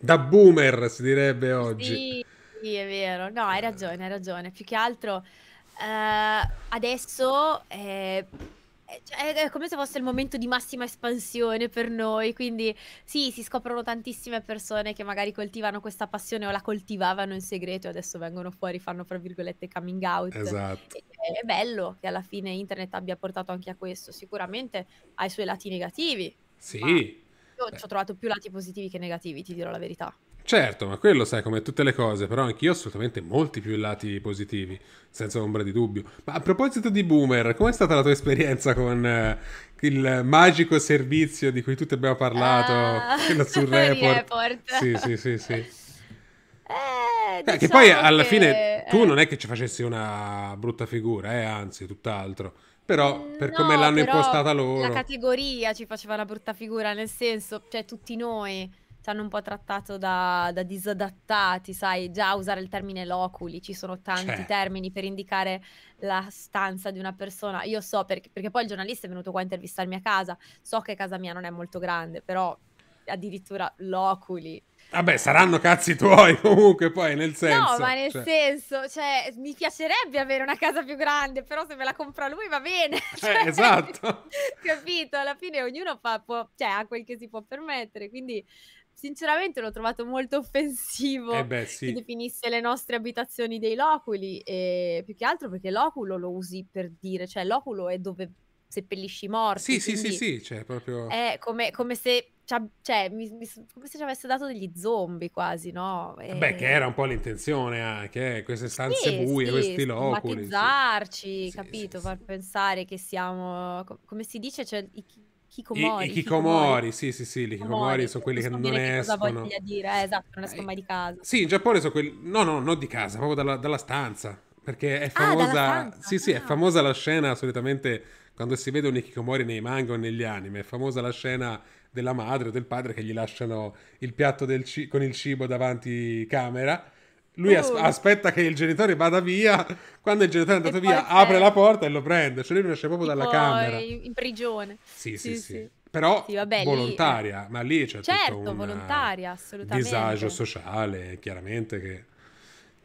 da boomer, si direbbe oggi. Sì, sì, è vero. No, hai ragione, hai ragione. Più che altro eh, adesso... Eh cioè, è come se fosse il momento di massima espansione per noi, quindi sì, si scoprono tantissime persone che magari coltivano questa passione o la coltivavano in segreto e adesso vengono fuori, fanno fra virgolette coming out. Esatto. E, è bello che alla fine internet abbia portato anche a questo, sicuramente ha i suoi lati negativi. Sì. Io ci ho trovato più lati positivi che negativi, ti dirò la verità. Certo, ma quello sai come tutte le cose, però anch'io ho assolutamente molti più lati positivi, senza ombra di dubbio. Ma a proposito di Boomer, com'è stata la tua esperienza con eh, il magico servizio di cui tutti abbiamo parlato, ah, quello sul report? report. Sì, sì, sì, sì. Eh, diciamo che poi diciamo alla che... fine tu eh. non è che ci facessi una brutta figura, eh, anzi, tutt'altro però mm, per no, come l'hanno impostata loro la categoria ci faceva una brutta figura nel senso cioè tutti noi ci hanno un po' trattato da, da, disadattati, sai, già usare il termine loculi, ci sono tanti C'è. Certo. termini per indicare la stanza di una persona. Io so perché, perché poi il giornalista è venuto qua a intervistarmi a casa, so che casa mia non è molto grande, però addirittura loculi. Vabbè, saranno cazzi tuoi comunque poi, nel senso. No, ma nel cioè... senso, cioè, mi piacerebbe avere una casa più grande, però se me la compra lui va bene. Eh, cioè, eh, esatto. capito, alla fine ognuno fa, può, cioè, ha quel che si può permettere, quindi sinceramente l'ho trovato molto offensivo eh beh, sì. che definisse le nostre abitazioni dei loculi, e più che altro perché l'oculo lo usi per dire, cioè l'oculo è dove seppellisci i morti. Sì, sì, sì, sì, cioè proprio... È come, come se... Cioè, mi, mi, come se ci avesse dato degli zombie quasi, no? E... Beh, che era un po' l'intenzione anche, eh, queste stanze sì, buie, sì, questi loculi. Sì, capito? Far pensare che siamo... come si dice, cioè, i, hikomori. I, i hikomori, hikomori. sì, sì, sì, i hikomori sono quelli che non che escono. Cosa voglia dire, eh, esatto, non escono eh, mai di casa. Sì, in Giappone sono quelli, no, no, non di casa, proprio dalla, dalla stanza, perché è ah, famosa, ah, sì, sì, ah. è famosa la scena solitamente quando si vedono i hikomori nei manga o negli anime, è famosa la scena della madre o del padre che gli lasciano il piatto del ci- con il cibo davanti camera lui as- oh. aspetta che il genitore vada via. Quando il genitore è andato via, apre la porta e lo prende. Cioè, lui non esce proprio dalla camera. In prigione. Sì, sì, sì. sì. Però sì, vabbè, volontaria, lì... ma lì c'è certo, tutto volontaria, assolutamente. disagio sociale, chiaramente che.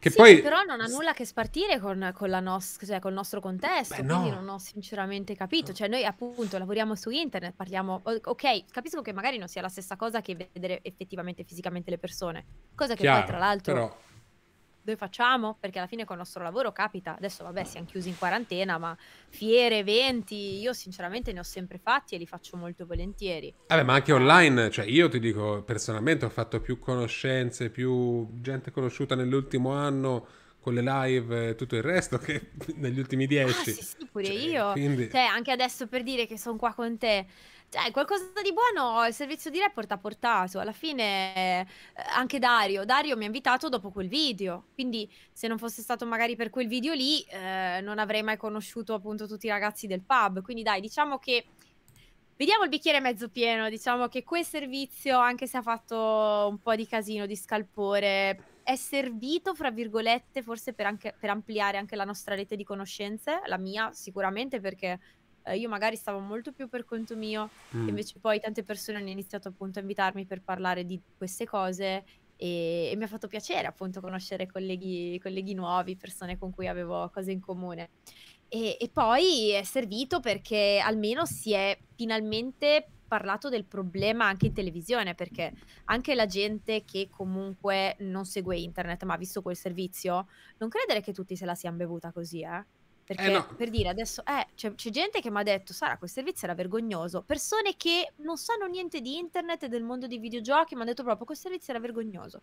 Che sì, poi... però non ha nulla a che spartire con, con la nos- cioè, col nostro contesto, Beh, quindi no. non ho sinceramente capito. Cioè, noi appunto lavoriamo su internet, parliamo. Ok, capisco che magari non sia la stessa cosa che vedere effettivamente fisicamente le persone, cosa che Chiaro, poi, tra l'altro. Però noi facciamo, perché alla fine con il nostro lavoro capita, adesso vabbè siamo chiusi in quarantena, ma fiere, eventi, io sinceramente ne ho sempre fatti e li faccio molto volentieri. Vabbè, ma anche online, cioè io ti dico personalmente ho fatto più conoscenze, più gente conosciuta nell'ultimo anno con le live e tutto il resto che negli ultimi ah, dieci. Ah, sì, sì, pure cioè, io. Quindi... Cioè, anche adesso per dire che sono qua con te cioè, qualcosa di buono il servizio di report ha portato. Alla fine eh, anche Dario. Dario mi ha invitato dopo quel video. Quindi, se non fosse stato magari per quel video lì, eh, non avrei mai conosciuto appunto tutti i ragazzi del pub. Quindi, dai, diciamo che. Vediamo il bicchiere mezzo pieno. Diciamo che quel servizio, anche se ha fatto un po' di casino, di scalpore, è servito, fra virgolette, forse per, anche, per, ampliare anche la nostra rete di conoscenze, la mia sicuramente perché eh, io magari stavo molto più per conto mio, mm. invece poi tante persone hanno iniziato appunto a invitarmi per parlare di queste cose e, e mi ha fatto piacere appunto conoscere colleghi, colleghi nuovi, persone con cui avevo cose in comune. E, e, poi è servito perché almeno si è finalmente parlato del problema anche in televisione, perché anche la gente che comunque non segue internet ma ha visto quel servizio, non credere che tutti se la siano bevuta così, eh. Perché eh no. per dire adesso eh, c'è, c'è, gente che mi ha detto: Sara, quel servizio era vergognoso. Persone che non sanno niente di internet e del mondo dei videogiochi mi hanno detto proprio: Quel servizio era vergognoso.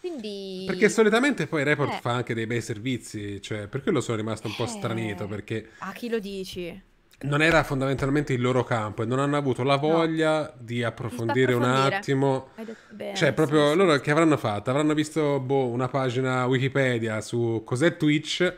Quindi. Perché solitamente poi Report eh. fa anche dei bei servizi, cioè per quello sono rimasto un po' eh. stranito. Perché. A chi lo dici? Non era fondamentalmente il loro campo e non hanno avuto la voglia no. di, approfondire un attimo. Bene, cioè, proprio sì, loro che avranno fatto? Avranno visto boh, una pagina Wikipedia su cos'è Twitch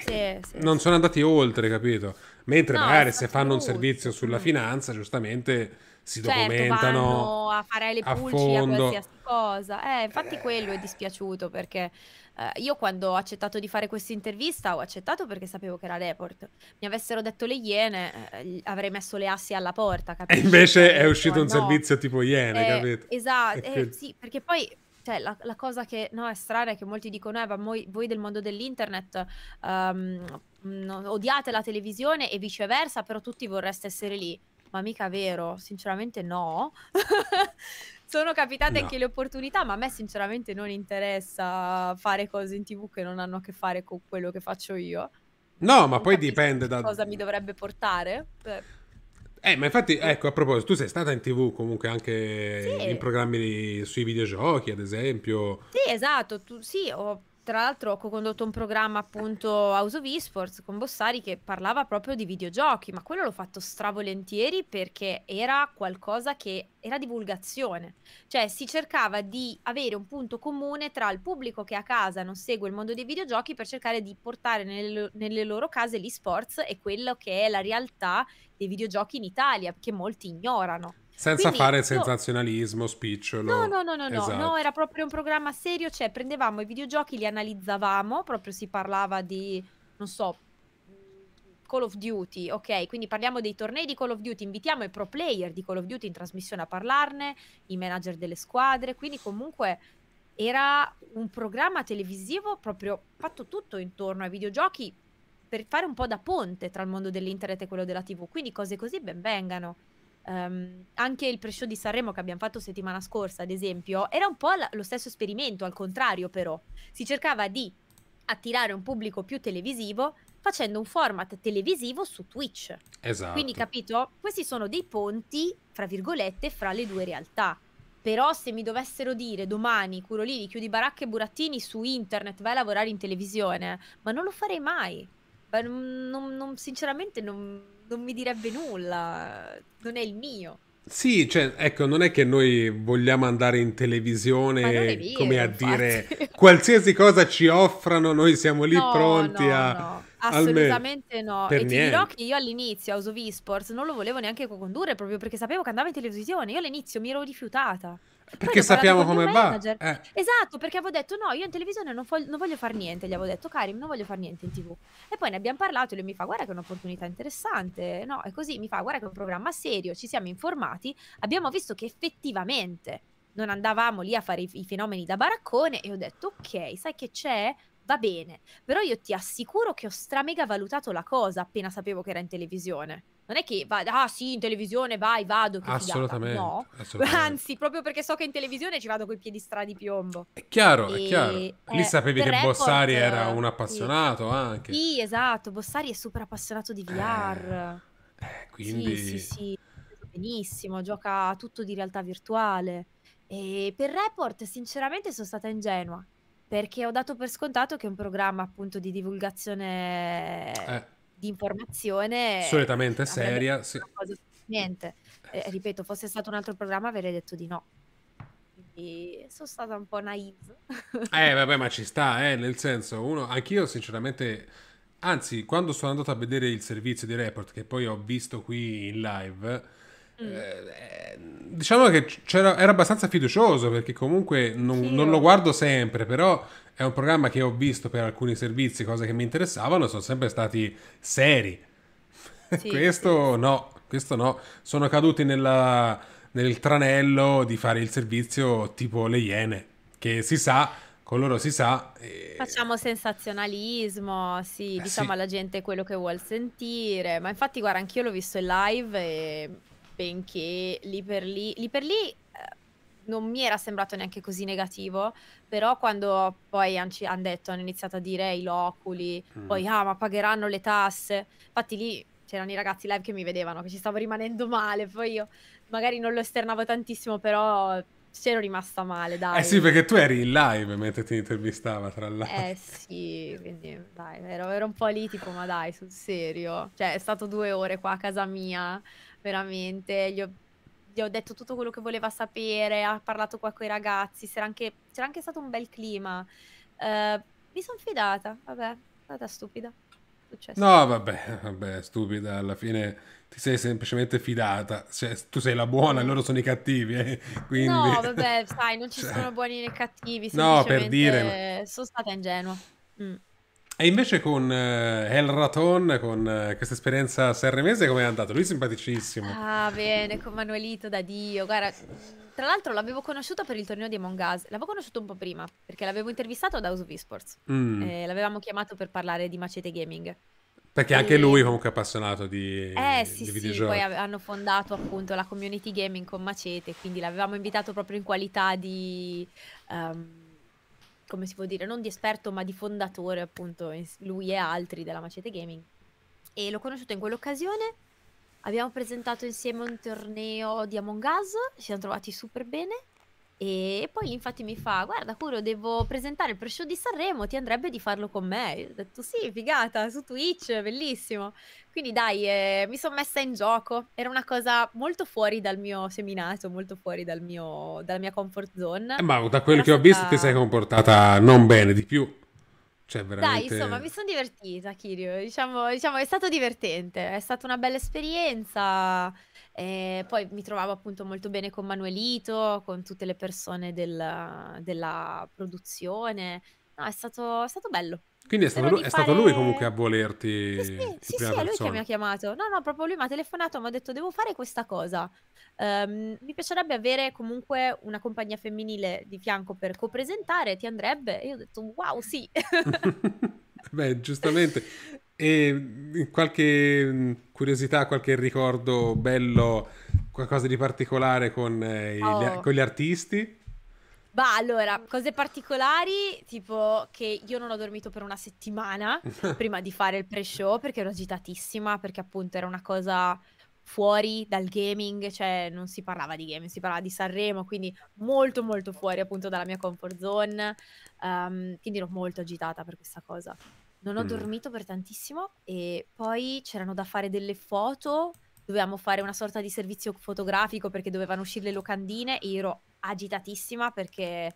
sì, sì, non sono andati oltre, capito? Mentre no, magari se fanno un servizio sulla finanza, giustamente si certo, documentano a fare le pulci a, a qualsiasi cosa. Eh, infatti eh. quello è dispiaciuto perché eh, io quando ho accettato di fare questa intervista ho accettato perché sapevo che era report. Mi avessero detto le iene, eh, avrei messo le assi alla porta, capisci? E invece cioè, è uscito un no. servizio tipo iene, eh, capito? Esatto, eh, quel... sì, perché poi cioè, la, la, cosa che no, è strana è che molti dicono, eh, ma voi, voi del mondo dell'internet um, odiate la televisione e viceversa, però tutti vorreste essere lì. Ma mica vero, sinceramente no. Sono capitate no. anche le opportunità, ma a me sinceramente non interessa fare cose in tv che non hanno a che fare con quello che faccio io. No, ma non poi dipende da... Cosa mi dovrebbe portare? Beh. Eh, ma infatti, ecco, a proposito, tu sei stata in tv comunque anche sì. in programmi di, sui videogiochi, ad esempio. Sì, esatto, tu, sì, ho tra l'altro ho condotto un programma appunto House of Esports con Bossari che parlava proprio di videogiochi, ma quello l'ho fatto stravolentieri perché era qualcosa che era divulgazione, cioè si cercava di avere un punto comune tra il pubblico che a casa non segue il mondo dei videogiochi per cercare di portare nelle, nelle loro case l'e-sports e quello che è la realtà dei videogiochi in Italia, che molti ignorano. Senza Quindi, fare sensazionalismo, spicciolo. No, no, no, no, esatto. no, era proprio un programma serio, cioè prendevamo i videogiochi, li analizzavamo, proprio si parlava di, non so, Call of Duty, ok? Quindi parliamo dei tornei di Call of Duty, invitiamo i pro player di Call of Duty in trasmissione a parlarne, i manager delle squadre, quindi comunque era un programma televisivo proprio fatto tutto intorno ai videogiochi per fare un po' da ponte tra il mondo dell'internet e quello della TV, quindi cose così ben vengano. Um, anche il pre-show di Sanremo che abbiamo fatto settimana scorsa, ad esempio, era un po' la- lo stesso esperimento, al contrario però. Si cercava di attirare un pubblico più televisivo facendo un format televisivo su Twitch. Esatto. Quindi, capito? Questi sono dei ponti, fra virgolette, fra le due realtà. Però se mi dovessero dire domani, Curolini, chiudi baracca e burattini su internet, vai a lavorare in televisione, ma non lo farei mai. Non, non, sinceramente non, non mi direbbe nulla, non è il mio. Sì, cioè, ecco, non è che noi vogliamo andare in televisione vero, come a infatti. dire qualsiasi cosa ci offrano, noi siamo lì no, pronti no, a... No. Assolutamente no. Per e niente. ti dirò che io all'inizio a Usovi Sports non lo volevo neanche condurre proprio perché sapevo che andava in televisione. Io all'inizio mi ero rifiutata. Perché sappiamo come va. Eh. Esatto, perché avevo detto no, io in televisione non, fo- non voglio fare niente, gli avevo detto Karim, non voglio fare niente in tv. E poi ne abbiamo parlato e lui mi fa guarda che è un'opportunità interessante, no? E così mi fa guarda che è un programma serio, ci siamo informati, abbiamo visto che effettivamente non andavamo lì a fare i, i fenomeni da baraccone e ho detto ok, sai che c'è? Va bene, però io ti assicuro che ho stramega valutato la cosa appena sapevo che era in televisione non è che vado, ah sì, in televisione vai, vado. Che assolutamente. No, assolutamente. anzi, proprio perché so che in televisione ci vado coi piedi stradi di piombo. È chiaro, e, è chiaro. Lì eh, sapevi che record, Bossari era eh, un appassionato sì. anche. Sì, esatto, Bossari è super appassionato di VR. Eh, eh, quindi... Sì, sì, sì, benissimo, gioca tutto di realtà virtuale. E per Report, sinceramente, sono stata ingenua, perché ho dato per scontato che è un programma appunto di divulgazione... Eh di informazione. Solitamente eh, seria, sì. Niente. Eh, ripeto, fosse stato un altro programma avrei detto di no. Quindi sono stata un po' naive. eh, vabbè, ma ci sta, eh, nel senso, uno, anch'io sinceramente, anzi, quando sono andato a vedere il servizio di report che poi ho visto qui in live Mm. Eh, eh, diciamo che era abbastanza fiducioso perché comunque non, sì. non, lo guardo sempre, però è un programma che ho visto per alcuni servizi, cose che mi interessavano, sono sempre stati seri. Sì, questo sì. no, questo no. Sono caduti nella, nel tranello di fare il servizio tipo le Iene, che si sa con loro si sa. Eh... Facciamo sensazionalismo, sì, eh, diciamo sì. alla gente quello che vuol sentire, ma infatti guarda, anch'io l'ho visto in live e benché lì per lì, lì per lì eh, non mi era sembrato neanche così negativo, però quando poi hanno han detto, hanno iniziato a dire i loculi, mm. poi ah ma pagheranno le tasse, infatti lì c'erano i ragazzi live che mi vedevano che ci stavo rimanendo male, poi io magari non lo esternavo tantissimo, però c'ero rimasta male, dai. Eh sì, perché tu eri in live mentre ti intervistava, tra l'altro. Eh sì, quindi dai, ero, ero un po' lì tipo, ma dai, sul serio. Cioè, è stato due ore qua a casa mia veramente, gli ho, gli ho detto tutto quello che voleva sapere, ha parlato qua con i ragazzi, c'era anche, anche, stato un bel clima. Uh, mi sono fidata, vabbè, è stata stupida. Successo. No, vabbè, vabbè, stupida, alla fine ti sei semplicemente fidata, cioè, tu sei la buona loro sono i cattivi, eh? Quindi... No, vabbè, sai, non ci cioè... sono buoni né cattivi, No, per dire... Sono stata ingenua. Mm. E invece con eh, El Raton, con eh, questa esperienza serremese, come è andato? Lui è simpaticissimo. Ah, bene, con Manuelito da Dio. Guarda, tra l'altro l'avevo conosciuto per il torneo di Among Us. L'avevo conosciuto un po' prima, perché l'avevo intervistato da House of Esports. Mm. Eh, l'avevamo chiamato per parlare di Macete Gaming. Perché anche lui comunque è appassionato di, eh, sì, di videogiochi. Sì, poi hanno fondato appunto la community gaming con Macete, quindi l'avevamo invitato proprio in qualità di... Um, come si può dire, non di esperto ma di fondatore appunto, lui e altri della Macete Gaming. E l'ho conosciuto in quell'occasione, abbiamo presentato insieme un torneo di Among Us, ci siamo trovati super bene e poi infatti mi fa: Guarda, Curio, devo presentare il pre-show di Sanremo, ti andrebbe di farlo con me? Io ho detto: Sì, figata, su Twitch, bellissimo. Quindi dai, eh, mi sono messa in gioco. Era una cosa molto fuori dal mio seminato, molto fuori dal mio, dalla mia comfort zone. Eh, ma da quello Era che ho visto ti sei comportata non bene di più. Cioè, veramente... Dai, insomma, mi sono divertita, Kirio. Diciamo, diciamo, è stato divertente, è stata una bella esperienza. E poi mi trovavo appunto molto bene con Manuelito, con tutte le persone del, della produzione. No, è stato, è stato bello. Quindi è stato, lui, è stato lui, comunque a volerti. Sì, sì, sì, sì è lui che mi ha chiamato. No, no, proprio lui mi ha telefonato, mi ha detto devo fare questa cosa. Um, mi piacerebbe avere comunque una compagnia femminile di fianco per copresentare, ti andrebbe? E io ho detto wow, sì. Beh, giustamente E mm, qualche mm, curiosità, qualche ricordo bello, qualcosa di particolare con, eh, oh. gli, con gli artisti? Bah, allora, cose particolari, tipo che io non ho dormito per una settimana prima di fare il pre-show perché ero agitatissima, perché appunto era una cosa fuori dal gaming, cioè non si parlava di gaming, si parlava di Sanremo, quindi molto molto fuori appunto dalla mia comfort zone, um, quindi ero molto agitata per questa cosa. Non ho mm. dormito per tantissimo e poi c'erano da fare delle foto, dovevamo fare una sorta di servizio fotografico perché dovevano uscire le locandine e io ero agitatissima perché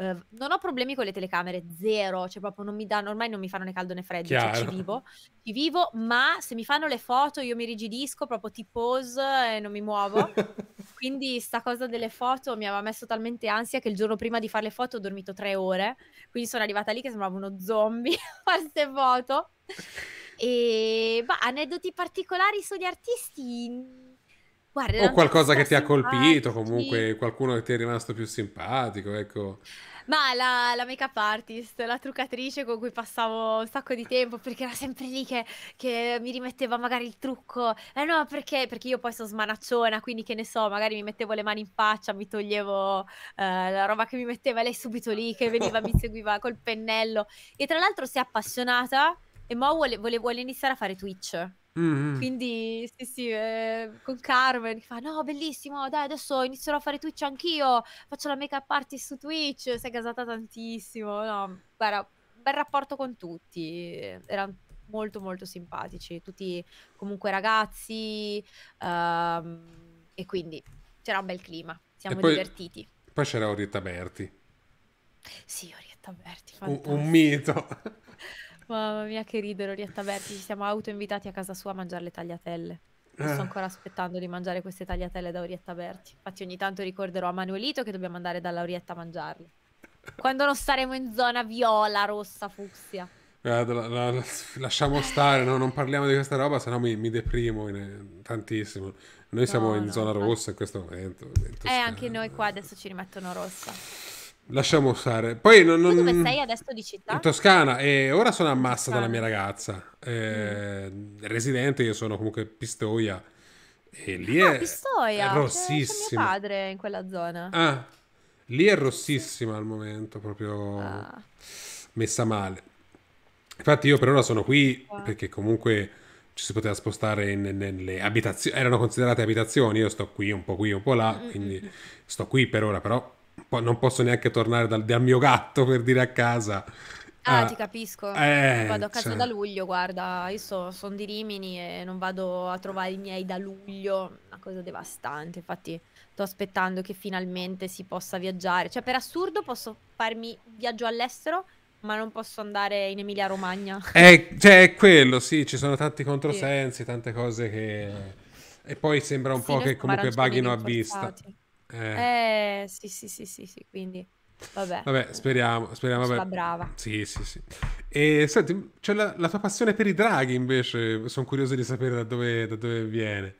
Ehm, non ho problemi con le telecamere, zero, cioè proprio non mi danno, ormai non mi fanno né caldo né freddo, cioè, ci vivo, ci vivo, ma se mi fanno le foto io mi rigidisco, proprio ti pose e non mi muovo. Quindi sta cosa delle foto mi aveva messo talmente ansia che il giorno prima di fare le foto ho dormito tre ore, quindi sono arrivata lì che sembrava uno zombie a fare queste foto. E bah, aneddoti particolari sugli artisti Guarda, o qualcosa che ti ha colpito, comunque qualcuno che ti è rimasto più simpatico, ecco. Ma la, la make-up artist, la truccatrice con cui passavo un sacco di tempo perché era sempre lì che, che mi rimetteva magari il trucco. Eh no, perché? Perché io poi sono smanacciona, quindi che ne so, magari mi mettevo le mani in faccia, mi toglievo eh, la roba che mi metteva lei subito lì, che veniva, mi seguiva col pennello. E tra l'altro si è appassionata e mo vuole, vuole, vuole iniziare a fare Twitch. Mh-mh. Quindi sì, sì, ehm, con Carmen fa: "No, bellissimo, dai, adesso inizierò a fare Twitch anch'io, faccio la make-up artist su Twitch", s'è gasata tantissimo. No, guarda, bel rapporto con tutti, eh, erano molto, molto simpatici, tutti comunque ragazzi, ehm, e quindi c'era un bel clima, siamo poi, divertiti. poi c'era Orietta Berti, Sì, Orietta Berti, un, un mito. Mamma mia che ridere, Orietta Berti, ci siamo autoinvitati a casa sua a mangiare le tagliatelle. Io sto eh. ancora aspettando di mangiare queste tagliatelle da Orietta Berti. Infatti ogni tanto ricorderò a Manuelito che dobbiamo andare dalla Orietta a mangiarle. Quando non staremo in zona viola, rossa, fucsia. Guarda, eh, la, la, la, lasciamo stare, no? non parliamo di questa roba, sennò mi, mi deprimo in, tantissimo. Noi siamo in no, zona rossa in questo momento. In eh, cioè, anche noi qua eh. adesso ci rimettono rossa. Lasciamo stare. Poi non, non... dove sei adesso di città? In Toscana e ora sono a dalla mia ragazza. Eh, mm. Residente, io sono comunque Pistoia. E lì ah, è, Pistoia, è rossissima. C'è, c'è padre in quella zona. Ah, lì è rossissima al momento, proprio ah. messa male. Infatti io per ora sono qui ah. perché comunque ci si poteva spostare in, nelle abitazioni, erano considerate abitazioni, io sto qui, un po' qui, un po' là, mm, mm, quindi mm, sto qui per ora, però non posso neanche tornare dal, dal mio gatto per dire a casa. Ah, ah, ti capisco. Eh, vado a casa cioè... da luglio, guarda, io so, sono di Rimini e non vado a trovare i miei da luglio, una cosa devastante. Infatti sto aspettando che finalmente si possa viaggiare. Cioè, per assurdo posso farmi viaggio all'estero, ma non posso andare in Emilia Romagna. Eh, cioè, è quello, sì, ci sono tanti controsensi, sì. tante cose che... E poi sembra un sì, po' che comunque vaghino a vista. Eh, eh sì, sì, sì, sì, sì, quindi... Vabbè, vabbè speriamo, speriamo. Vabbè. brava. Sì, sì, sì. E senti, c'è la, la, tua passione per i draghi invece, sono curioso di sapere da dove, da dove viene.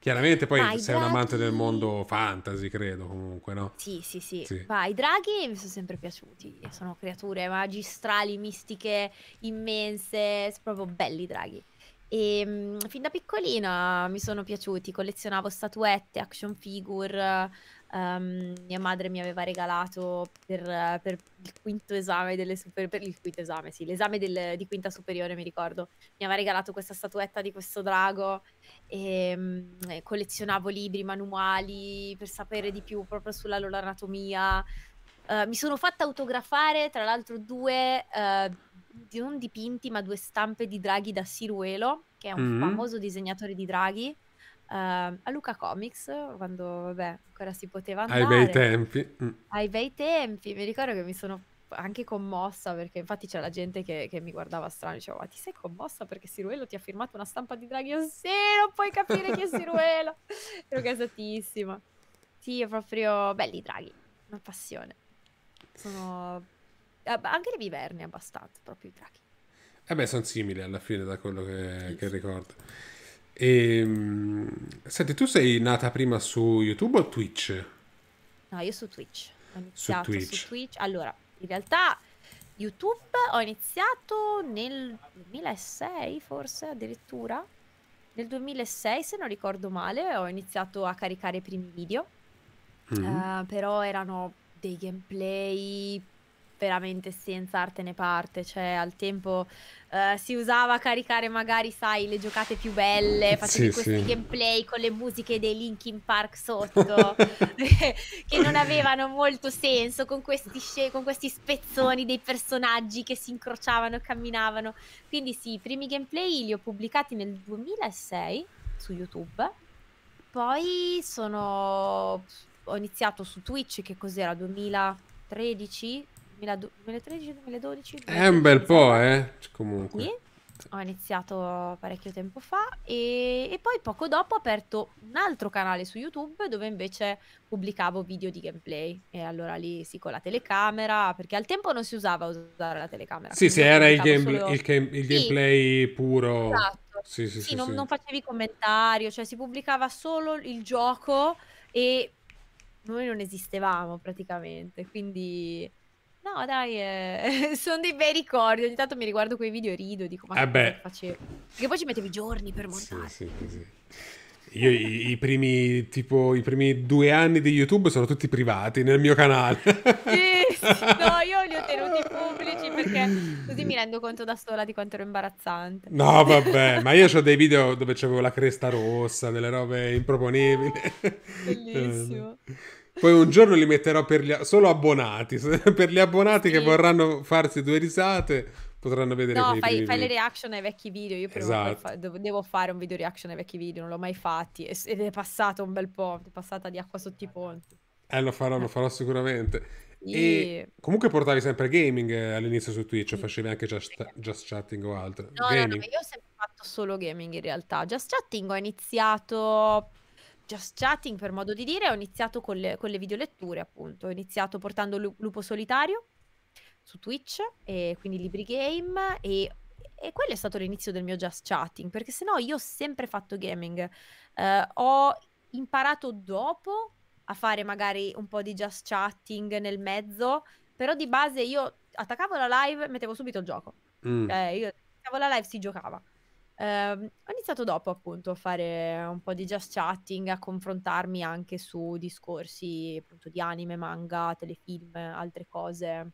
Chiaramente poi Ma sei un amante del mondo fantasy, credo comunque, no? Sì, sì, sì. sì. Ma i draghi mi sono sempre piaciuti, sono creature magistrali, mistiche, immense, sono proprio belli i draghi. E ehm, fin da piccolina mi sono piaciuti, collezionavo statuette, action figure. Um, mia madre mi aveva regalato per, per, il quinto esame delle super, per il quinto esame, sì, l'esame di quinta superiore, mi ricordo. Mi aveva regalato questa statuetta di questo drago ehm, e, mh, collezionavo libri, manuali per sapere di più proprio sulla loro anatomia. Uh, mi sono fatta autografare, tra l'altro, due uh, di, non dipinti, ma due stampe di Draghi da Siruelo, che è un mm-hmm. famoso disegnatore di Draghi, Uh, a Luca Comics, quando vabbè, ancora si poteva andare. Ai bei tempi. Mm. Ai bei tempi, mi ricordo che mi sono anche commossa perché infatti c'era gente che, che mi guardava strano, diceva ma ti sei commossa perché Siruelo ti ha firmato una stampa di Draghi? Io sì, non puoi capire chi è Siruelo! Ero casatissima. Sì, è proprio belli Draghi, una passione. Sono Ah, anche le viverne abbastanza, proprio i drachi. Eh beh, sono simili alla fine da quello che, sì. che ricordo. E, ehm, senti, tu sei nata prima su YouTube o Twitch? No, io su Twitch. Ho iniziato su Twitch. Su Twitch. Allora, in realtà YouTube ho iniziato nel 2006, forse addirittura. Nel 2006, se non ricordo male, ho iniziato a caricare i primi video. Mm -hmm. uh, però erano dei gameplay veramente senza arte ne parte, cioè al tempo uh, si usava a caricare magari, sai, le giocate più belle, facevi sì, questi sì. gameplay con le musiche dei Linkin Park sotto, che non avevano molto senso, con questi, con questi spezzoni dei personaggi che si incrociavano e camminavano. Quindi sì, i primi gameplay li ho pubblicati nel 2006 su YouTube, poi sono... ho iniziato su Twitch che cos'era 2013 2013, 2012. È un bel po', diciamo. eh? Comunque. Sì. Ho iniziato parecchio tempo fa e, e, poi poco dopo ho aperto un altro canale su YouTube dove invece pubblicavo video di gameplay e allora lì sì con la telecamera perché al tempo non si usava usare la telecamera. Sì, sì, era il, game, solo... il, game, il sì. gameplay puro. Esatto. Sì, sì, sì, non, non facevi commentario, cioè si pubblicava solo il gioco e noi non esistevamo praticamente, quindi No, dai, eh, sono dei bei ricordi. Ogni tanto mi riguardo quei video e rido, dico, ma eh che facevo? Perché poi ci mettevi giorni per montare. Sì, sì, sì. Io i, i, primi, tipo, i primi due anni di YouTube sono tutti privati nel mio canale. Sì, sì no, io li ho tenuti pubblici perché mi rendo conto da sola di quanto ero imbarazzante. No, vabbè, ma io ho dei video dove c'avevo la cresta rossa, delle robe improponibili. Bellissimo. Poi un giorno li metterò per gli, solo abbonati, per gli abbonati sì. che vorranno farsi due risate potranno vedere no, fai, fai, le reaction ai vecchi video io prima esatto. fa- devo fare un video reaction ai vecchi video non l'ho mai fatti ed è passato un bel po' è passata di acqua sotto i ponti eh lo farò, eh. lo farò sicuramente e... Comunque portavi sempre gaming eh, all'inizio su Twitch, sì. facevi anche just, just, chatting o altro. No, no, no, io ho sempre fatto solo gaming in realtà. Just chatting ho iniziato just chatting per modo di dire, ho iniziato con le, con le videoletture appunto, ho iniziato portando Lupo Solitario su Twitch, e quindi Libri Game e, e quello è stato l'inizio del mio just chatting, perché sennò io ho sempre fatto gaming, uh, ho imparato dopo a fare magari un po' di just chatting nel mezzo, però di base io attaccavo la live, mettevo subito il gioco. Mm. Eh, io attaccavo la live, si giocava. Eh, ho iniziato dopo appunto a fare un po' di just chatting, a confrontarmi anche su discorsi appunto di anime, manga, telefilm, altre cose.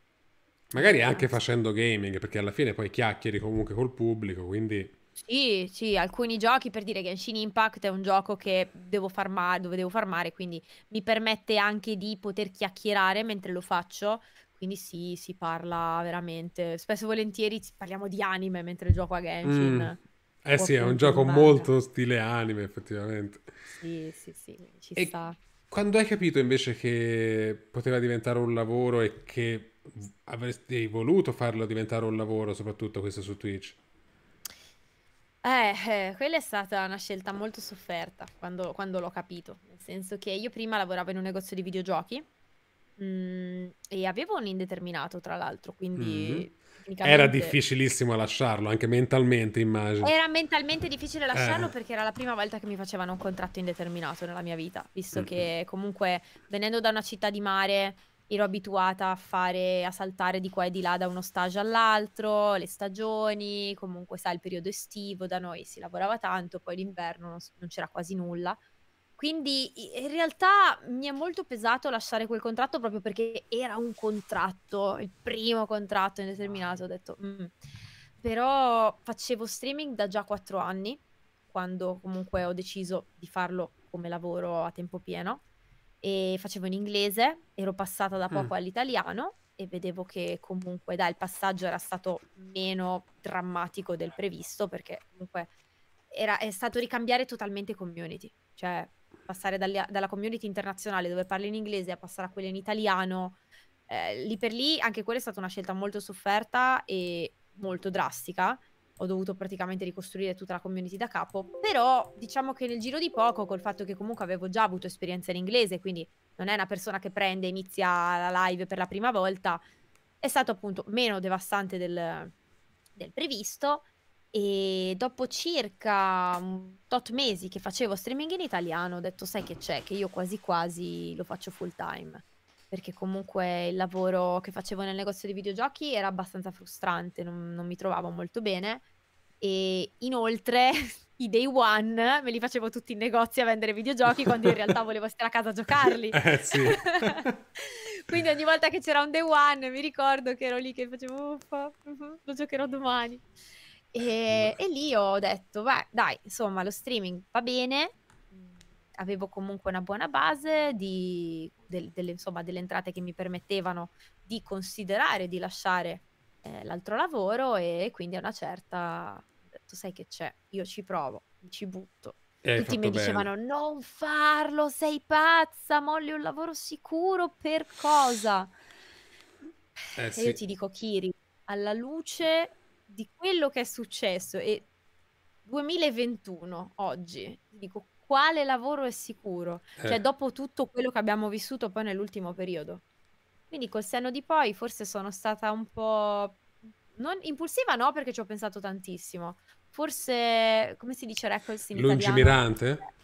Magari anche facendo gaming, perché alla fine poi chiacchieri comunque col pubblico, quindi... Sì, sì, alcuni giochi, per dire Genshin Impact è un gioco che devo farmare, dove devo farmare, quindi mi permette anche di poter chiacchierare mentre lo faccio, quindi sì, si parla veramente. Spesso e volentieri parliamo di anime mentre gioco a Genshin. Mm. Eh sì, è un gioco molto stile anime, effettivamente. Sì, sì, sì, ci e sta. Quando hai capito invece che poteva diventare un lavoro e che avresti voluto farlo diventare un lavoro, soprattutto questo su Twitch? Eh, eh, quella è stata una scelta molto sofferta quando, quando l'ho capito, nel senso che io prima lavoravo in un negozio di videogiochi mm, e avevo un indeterminato, tra l'altro, quindi... Mm -hmm. Era difficilissimo lasciarlo, anche mentalmente immagino. Era mentalmente difficile lasciarlo eh. perché era la prima volta che mi facevano un contratto indeterminato nella mia vita, visto mm -hmm. che comunque venendo da una città di mare ero abituata a fare, a saltare di qua e di là da uno stage all'altro, le stagioni, comunque sai il periodo estivo, da noi si lavorava tanto, poi l'inverno non, non c'era quasi nulla. Quindi in realtà mi è molto pesato lasciare quel contratto proprio perché era un contratto, il primo contratto indeterminato, ho detto. Mm. Però facevo streaming da già quattro anni, quando comunque ho deciso di farlo come lavoro a tempo pieno e facevo in inglese, ero passata da poco mm. all'italiano e vedevo che comunque dai, il passaggio era stato meno drammatico del previsto perché comunque era, è stato ricambiare totalmente community, cioè passare dalle, dalla community internazionale dove parli in inglese a passare a quella in italiano, eh, lì per lì anche quella è stata una scelta molto sofferta e molto drastica ho dovuto praticamente ricostruire tutta la community da capo, però diciamo che nel giro di poco, col fatto che comunque avevo già avuto esperienza in inglese, quindi non è una persona che prende e inizia la live per la prima volta, è stato appunto meno devastante del, del previsto e dopo circa tot mesi che facevo streaming in italiano ho detto sai che c'è, che io quasi quasi lo faccio full time perché comunque il lavoro che facevo nel negozio di videogiochi era abbastanza frustrante, non, non mi trovavo molto bene e inoltre i day one me li facevo tutti in negozio a vendere videogiochi quando in realtà volevo stare a casa a giocarli. Eh sì. Quindi ogni volta che c'era un day one mi ricordo che ero lì che facevo uffa, uhuh, lo giocherò domani. E, e lì ho detto, beh dai, insomma lo streaming va bene, avevo comunque una buona base di, del, delle, insomma, delle entrate che mi permettevano di considerare di lasciare eh, l'altro lavoro e quindi a una certa tu sai che c'è, io ci provo, ci butto. E eh, Tutti mi dicevano bene. non farlo, sei pazza, molli un lavoro sicuro per cosa? Eh, e sì. io ti dico Kiri, alla luce di quello che è successo e 2021 oggi, dico quale lavoro è sicuro? Cioè, eh. Cioè, dopo tutto quello che abbiamo vissuto poi nell'ultimo periodo. Quindi col senno di poi forse sono stata un po'... Non impulsiva no, perché ci ho pensato tantissimo. Forse, come si dice Records in Lungimirante? Italiano?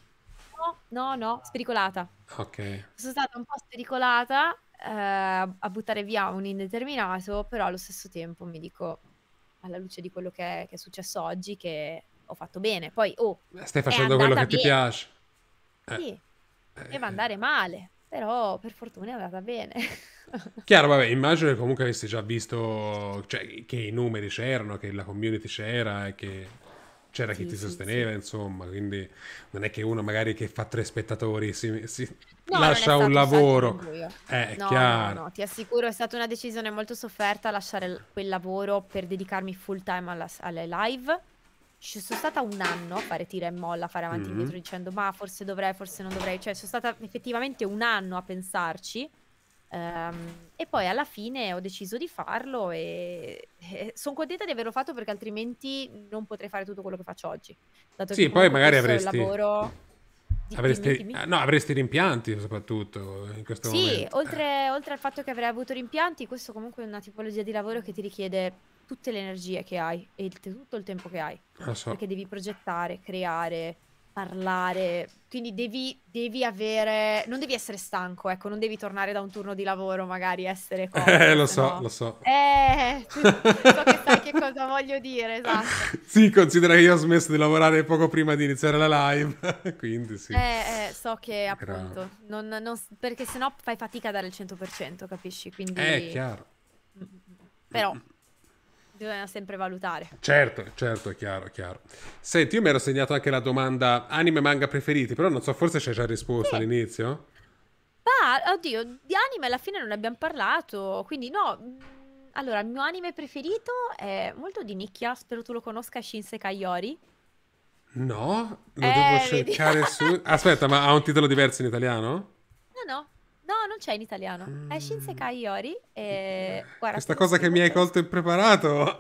No, no, no, spericolata. Ok. Sono stata un po' spericolata eh, a buttare via un indeterminato, però allo stesso tempo mi dico, alla luce di quello che è, che è successo oggi, che ho fatto bene. Poi, oh, stai facendo quello che bene. ti piace. Eh. Sì, eh, deve eh. andare male, però per fortuna è andata bene. Chiaro, vabbè, immagino che comunque avessi già visto cioè, che i numeri c'erano, che la community c'era e che c'era sì, chi ti sosteneva, sì, sì. insomma, quindi non è che uno magari che fa tre spettatori si, si no, lascia un lavoro. Eh, no, no, no, ti assicuro è stata una decisione molto sofferta lasciare quel lavoro per dedicarmi full time alla, alle live ci sono stata un anno a fare tira e molla, a fare avanti e mm -hmm. indietro dicendo ma forse dovrei, forse non dovrei, cioè sono stata effettivamente un anno a pensarci um, e poi alla fine ho deciso di farlo e, e sono contenta di averlo fatto perché altrimenti non potrei fare tutto quello che faccio oggi. Dato sì, poi magari avresti... Lavoro... Avresti, eh, No, avresti rimpianti soprattutto in questo sì, momento. Sì, eh. oltre, eh. oltre al fatto che avrei avuto rimpianti, questo comunque è una tipologia di lavoro che ti richiede tutte le energie che hai e il, tutto il tempo che hai. So. Perché devi progettare, creare, parlare, quindi devi, devi, avere, non devi essere stanco, ecco, non devi tornare da un turno di lavoro magari, essere... Eh, comodo, eh, lo so, no. lo so. Eh, tu, so che sai che cosa voglio dire, esatto. Sì, considera che io ho smesso di lavorare poco prima di iniziare la live, quindi sì. Eh, eh, so che appunto, non, non, perché sennò fai fatica a dare il 100%, capisci? Quindi... Eh, chiaro. Mm, mm, mm. Però Bisogna sempre valutare. Certo, certo, è chiaro, è chiaro. Senti, io mi ero segnato anche la domanda anime manga preferiti, però non so, forse ci hai già risposto sì. all'inizio? Ma, oddio, di anime alla fine non abbiamo parlato, quindi no. Allora, il mio anime preferito è molto di nicchia, spero tu lo conosca, Shinsekai Yori. No, lo eh, devo cercare su... Aspetta, ma ha un titolo diverso in italiano? No, no, No, non c'è in italiano. È Shinsekai Yori. E... Guarda, Questa cosa che mi hai colto impreparato.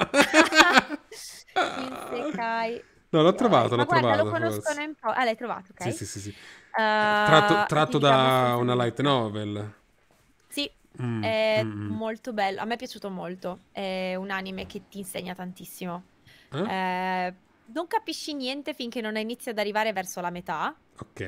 Shinsekai No, l'ho trovato, l'ho guarda, trovato. lo conoscono in pro. Ah, l'hai trovato, ok. Sì, sì, sì. sì. Uh, tratto, tratto da una light novel. Sì, mm, è mm, mm, molto bello. A me è piaciuto molto. È un anime che ti insegna tantissimo. Eh? Eh, non capisci niente finché non inizi ad arrivare verso la metà. Ok.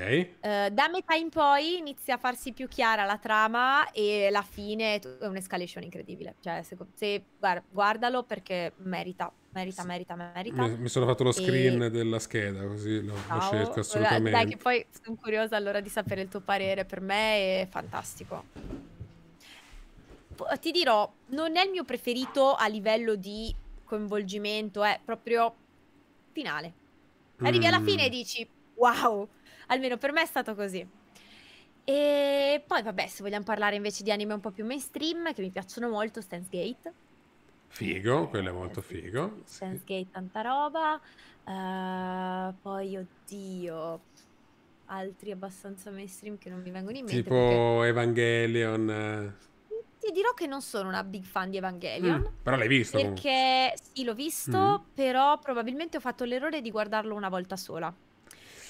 Uh, da metà in poi inizia a farsi più chiara la trama e la fine è un'escalation incredibile. Cioè, se, se guarda, guardalo perché merita, merita, sì. merita, merita. Mi, mi, sono fatto lo screen e... della scheda, così lo, lo, cerco assolutamente. Dai, che poi sono curiosa allora di sapere il tuo parere. Per me è fantastico. Ti dirò, non è il mio preferito a livello di coinvolgimento, è proprio finale. Arrivi mm. alla fine e mm. dici, wow, almeno per me è stato così. E poi vabbè, se vogliamo parlare invece di anime un po' più mainstream, che mi piacciono molto, Stance Gate. Figo, quello è molto figo. Sense Gate, tanta roba. Uh, poi, oddio, altri abbastanza mainstream che non mi vengono in mente. Tipo perché... Evangelion. Eh ti dirò che non sono una big fan di Evangelion. Mm, però l'hai visto? Perché sì, l'ho visto, mm. però probabilmente ho fatto l'errore di guardarlo una volta sola.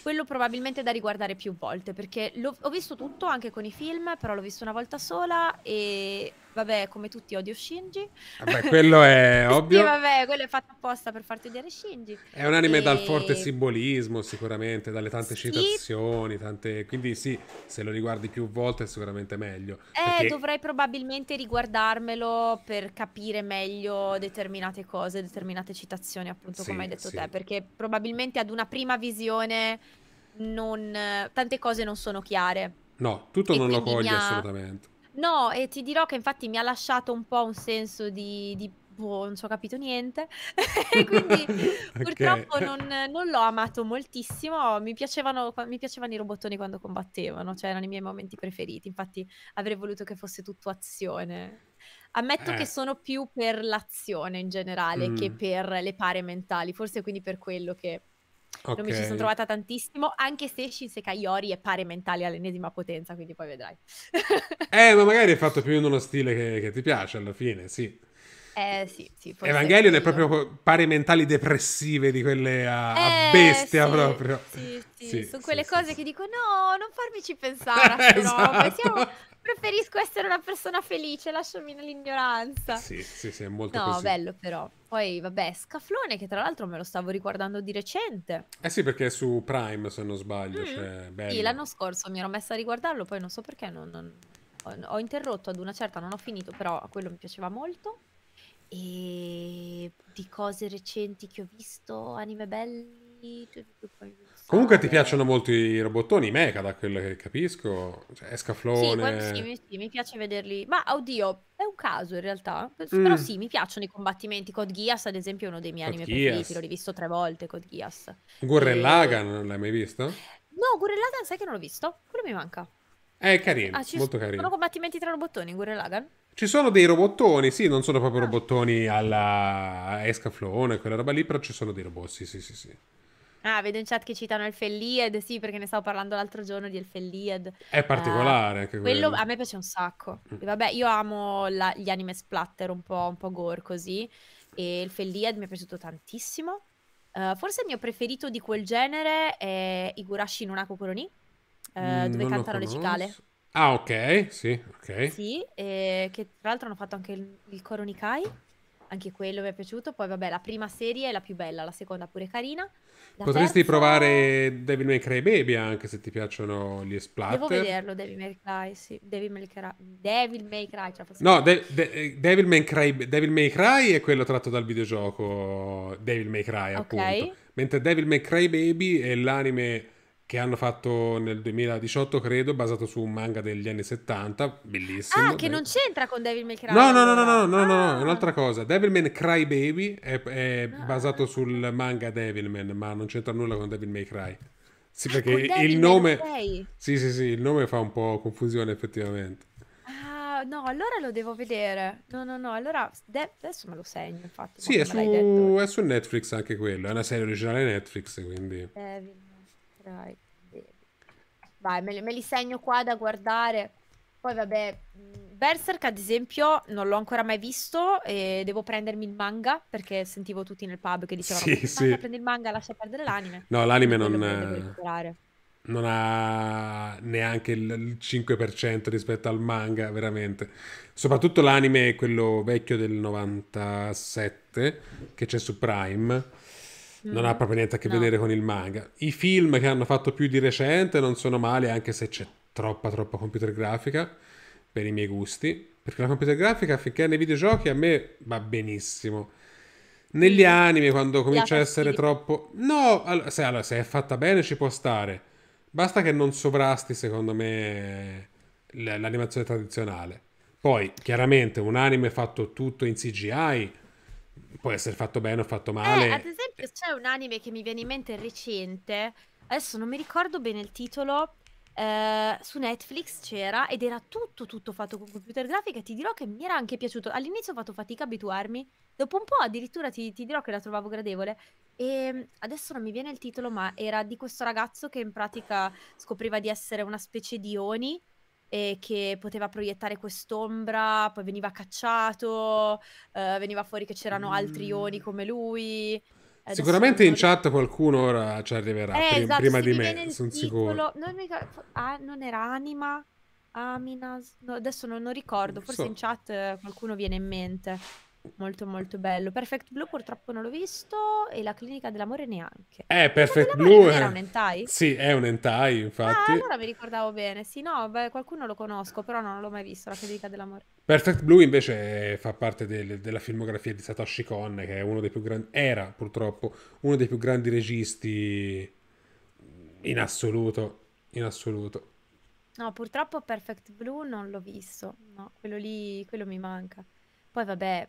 Quello probabilmente è da riguardare più volte, perché ho visto tutto anche con i film, però l'ho visto una volta sola e Vabbè, come tutti odio Shinji. Vabbè, quello è ovvio. sì, vabbè, quello è fatto apposta per farti odiare Shinji. È un anime e... dal forte simbolismo, sicuramente, dalle tante sì. citazioni, tante... quindi sì, se lo riguardi più volte è sicuramente meglio. Eh, perché... dovrei probabilmente riguardarmelo per capire meglio determinate cose, determinate citazioni, appunto, sì, come hai detto sì. te, perché probabilmente ad una prima visione non... tante cose non sono chiare. No, tutto e non lo coglie mia... assolutamente No, e ti dirò che infatti mi ha lasciato un po' un senso di, di boh, non ci ho capito niente, quindi okay. purtroppo non, non l'ho amato moltissimo, mi piacevano, mi piacevano, i robottoni quando combattevano, cioè erano i miei momenti preferiti, infatti avrei voluto che fosse tutto azione. Ammetto eh. che sono più per l'azione in generale mm. che per le pare mentali, forse quindi per quello che Okay. Non mi ci sono trovata tantissimo, anche se Shinse Kaiori è pari mentale all'ennesima potenza, quindi poi vedrai. eh, ma magari è fatto più in uno stile che, che ti piace alla fine, sì. Eh, sì, sì, Evangelion è proprio pari mentali depressive di quelle a, eh, a bestia sì, proprio. Sì, sì, sono quelle cose che dico no, non farmici pensare, esatto. pensiamo, Preferisco essere una persona felice, lasciami nell'ignoranza. Sì, sì, sì, è molto No, così. bello però. Poi, vabbè, Scaflone, che tra l'altro me lo stavo riguardando di recente. Eh sì, perché è su Prime, se non sbaglio. Mm. Cioè, bello. Sì, l'anno scorso mi ero messa a riguardarlo, poi non so perché non, non... ho interrotto ad una certa, non ho finito, però a quello mi piaceva molto. E di cose recenti che ho visto, anime belli... Comunque ti piacciono molto i robottoni, i mecha, da quello che capisco. Cioè, Escaflone... Sì, sì, sì, mi piace vederli. Ma, oddio, è un caso in realtà. Mm. Però sì, mi piacciono i combattimenti. Cod Geass, ad esempio, è uno dei miei anime Geass. preferiti. L'ho rivisto tre volte, Cod Geass. Gurren e... Lagan, non l'hai mai visto? No, Gurren Lagan sai che non l'ho visto? Quello mi manca. È carino, ah, molto carino. Sono combattimenti tra robottoni in Gurren Lagan? Ci sono dei robottoni, sì, non sono proprio ah. robottoni alla Escaflone, quella roba lì, però ci sono dei robot, sì, sì, sì. sì. Ah, vedo in chat che citano il Fellied, sì, perché ne stavo parlando l'altro giorno di El Fellied. È particolare eh, quello. quello. A me piace un sacco. E vabbè, io amo la, gli anime splatter un po', un po' gore così, e il Fellied mi è piaciuto tantissimo. Uh, forse il mio preferito di quel genere è Igurashi Nunako Koroni, uh, eh, mm, dove cantano le cicale. Ah, ok, sì, ok. Sì, eh, che tra l'altro hanno fatto anche il, il Koronikai. Anche quello mi è piaciuto. Poi, vabbè, la prima serie è la più bella, la seconda pure carina. La Potresti terza... provare Devil May Cry Baby anche se ti piacciono gli splatter. Devo vederlo Devil May Cry, sì. Devil May Cry. Devil May Cry cioè no, De De Devil, May Cry, Devil May Cry è quello tratto dal videogioco Devil May Cry, appunto. Okay. Mentre Devil May Cry Baby è l'anime che hanno fatto nel 2018, credo, basato su un manga degli anni 70, bellissimo. Ah, che non c'entra con Devil May Cry. No, no, no, no, no, no, ah. no, no, ah. un'altra cosa. Devilman Cry Baby è, è ah. basato sul manga Devilman, ma non c'entra nulla con Devilman Cry. Sì, perché ah, il nome Sì, sì, sì, il nome fa un po' confusione effettivamente. Ah, no, allora lo devo vedere. No, no, no, allora de... adesso me lo segno, infatti. Sì, è su... è su... Netflix anche quello, è una serie originale Netflix, quindi. Devilman Cry. Vai, me, me li segno qua da guardare. Poi vabbè, mm, Berserk ad esempio non l'ho ancora mai visto e devo prendermi il manga perché sentivo tutti nel pub che dicevano sì, sì. prendi il manga, lascia perdere l'anime. No, l'anime non, non, non ha neanche il 5% rispetto al manga, veramente. Soprattutto l'anime, quello vecchio del 97 che c'è su Prime non ha mm. proprio niente a che no. vedere con il manga. I film che hanno fatto più di recente non sono male, anche se c'è troppa, troppa computer grafica per i miei gusti. Perché la computer grafica, finché è nei videogiochi, a me va benissimo. Negli anime, quando comincia a essere troppo. No, allora, se, allora, se è fatta bene ci può stare. Basta che non sovrasti, secondo me, l'animazione tradizionale. Poi, chiaramente, un anime fatto tutto in CGI può essere fatto bene o fatto eh, male. Eh, ad esempio, c'è un anime che mi viene in mente recente. Adesso non mi ricordo bene il titolo. Eh, su Netflix c'era ed era tutto tutto fatto con computer grafica e ti dirò che mi era anche piaciuto all'inizio ho fatto fatica a abituarmi dopo un po' addirittura ti, ti dirò che la trovavo gradevole e ehm, adesso non mi viene il titolo ma era di questo ragazzo che in pratica scopriva di essere una specie di Oni e che poteva proiettare quest'ombra, poi veniva cacciato, eh, veniva fuori che c'erano altri ioni mm. come lui. Eh, adesso Sicuramente in chat qualcuno ora ci arriverà eh, prim- esatto, prima di me, sono sicuro. Non, mi... ah, non era Anima, Aminas, no, adesso non, non ricordo, forse so. in chat qualcuno viene in mente. Molto molto bello. Perfect Blue purtroppo non l'ho visto e la clinica dell'amore neanche. Eh, Perfect Blue era eh. un hentai? Sì, è un hentai, infatti. Ah, allora mi ricordavo bene. Sì, no, beh, qualcuno lo conosco, però non l'ho mai visto, la clinica dell'amore. Perfect Blue invece fa parte del, della filmografia di Satoshi Kon, che è uno dei più grandi era purtroppo uno dei più grandi registi in assoluto, in assoluto. No, purtroppo Perfect Blue non l'ho visto. No, quello lì, quello mi manca. Poi vabbè,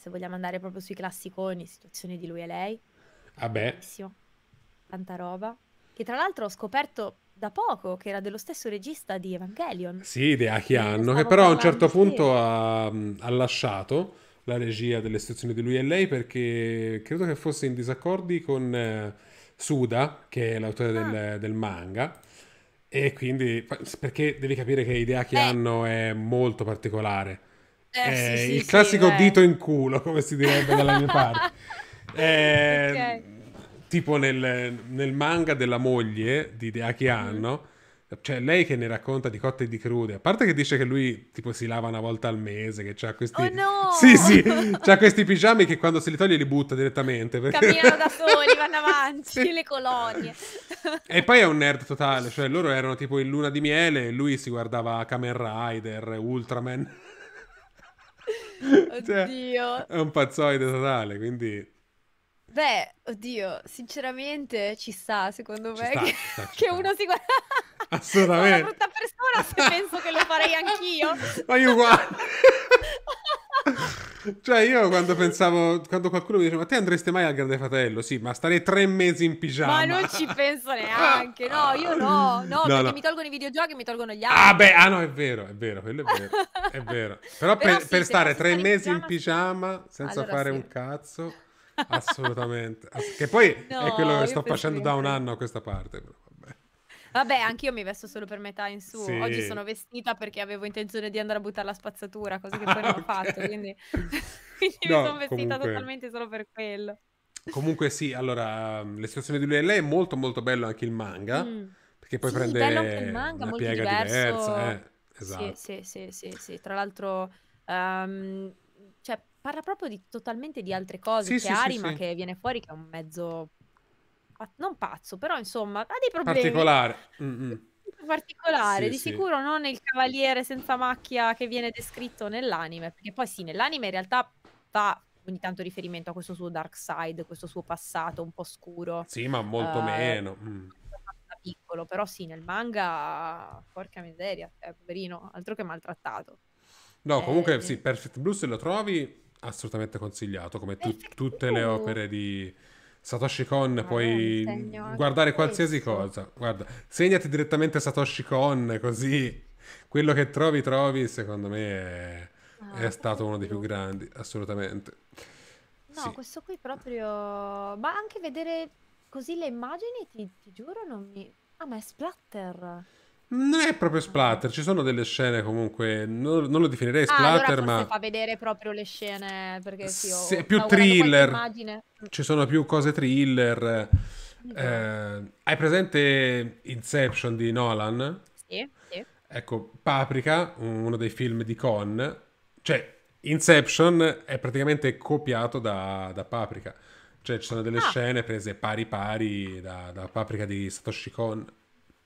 se vogliamo andare proprio sui classiconi, situazioni di lui e lei. Vabbè. Ah, Bellissimo. Tanta roba. Che tra l'altro ho scoperto da poco che era dello stesso regista di Evangelion. Sì, di Akihanno, che però a un certo punto ha, ha, lasciato la regia delle situazioni di lui e lei perché credo che fosse in disaccordi con eh, Suda, che è l'autore ah. del, del, manga. E quindi, perché devi capire che Hideaki eh. hanno è molto particolare eh, eh, sì, eh, sì, il classico sì, dito in culo, come si direbbe dalla mia parte. Eh, okay. Ehm, tipo nel, nel, manga della moglie di, di Aki mm-hmm. Anno, mm. cioè lei che ne racconta di cotte e di crude, a parte che dice che lui tipo si lava una volta al mese, che c'ha questi... Oh no! Sì, sì, c'ha questi pigiami che quando se li toglie li butta direttamente. Perché... Camminano da soli, vanno avanti, le colonie. e poi è un nerd totale, cioè loro erano tipo in luna di miele e lui si guardava Kamen Rider, Ultraman... Cioè, Oddio. Cioè, è un pazzoide totale, quindi Beh, oddio, sinceramente ci sta, secondo ci me, sta, che, che uno si guarda... Assolutamente. Sono una brutta persona se penso che lo farei anch'io. Ma io guardo... cioè io quando pensavo, quando qualcuno mi diceva ma te andreste mai al Grande Fratello? Sì, ma starei tre mesi in pigiama. Ma non ci penso neanche, no, io no, no, no perché no. mi tolgono i videogiochi e mi tolgono gli altri. Ah beh, ah no, è vero, è vero, quello è vero, è vero. Però, Però per, sì, per stare tre mesi in pigiama, in pigiama senza allora fare sì. un cazzo assolutamente. Che poi no, è quello che sto facendo da un anno a questa parte. vabbè. Vabbè, anch'io mi vesto solo per metà in su. Sì. Oggi sono vestita perché avevo intenzione di andare a buttare la spazzatura, cosa che ah, poi ah, non ho fatto. Quindi, quindi no, mi sono vestita comunque... totalmente solo per quello. Comunque, sì, allora, mm, le situazioni di lui e lei è molto, molto bello anche il manga. Mm. Perché poi sì, prende bello anche il manga, una molto piega diverso. diversa. Eh. Esatto. Sì, sì, sì, sì, sì. Tra l'altro. Um, parla proprio di, totalmente di altre cose sì, che sì, Arima sì, che viene fuori che è un mezzo non pazzo, però insomma, ha dei problemi particolare. Mm-hmm. Particolare, di sicuro non il cavaliere senza macchia che viene descritto nell'anime, perché poi sì, nell'anime in realtà fa ogni tanto riferimento a questo suo dark side, questo suo passato un po' scuro. Sì, ma molto uh, meno. Mm. Piccolo, però sì, nel manga, porca miseria, eh, poverino, altro che maltrattato. No, comunque eh... sì, Perfect Blues se lo trovi assolutamente consigliato, come eh, tu, tutte le opere di Satoshi Kon, Ma ah, puoi guardare qualsiasi cosa. Guarda, segnati direttamente Satoshi Kon, così quello che trovi, trovi, secondo me è, ah, è stato uno dei più grandi, assolutamente. No, sì. questo qui proprio... Ma anche vedere così le immagini, ti, ti giuro, non mi... Ah, ma è splatter! Non è proprio splatter, ci sono delle scene comunque, non, non lo definirei splatter, ah, allora ma... fa vedere proprio le scene, perché sì, ho più thriller, ci sono più cose thriller. Esatto. Eh, hai presente Inception di Nolan? Sì, sì. Ecco, Paprika, uno dei film di Con, cioè Inception è praticamente copiato da, da Paprika. Cioè ci sono delle ah. scene prese pari pari da, da Paprika di Satoshi Kon.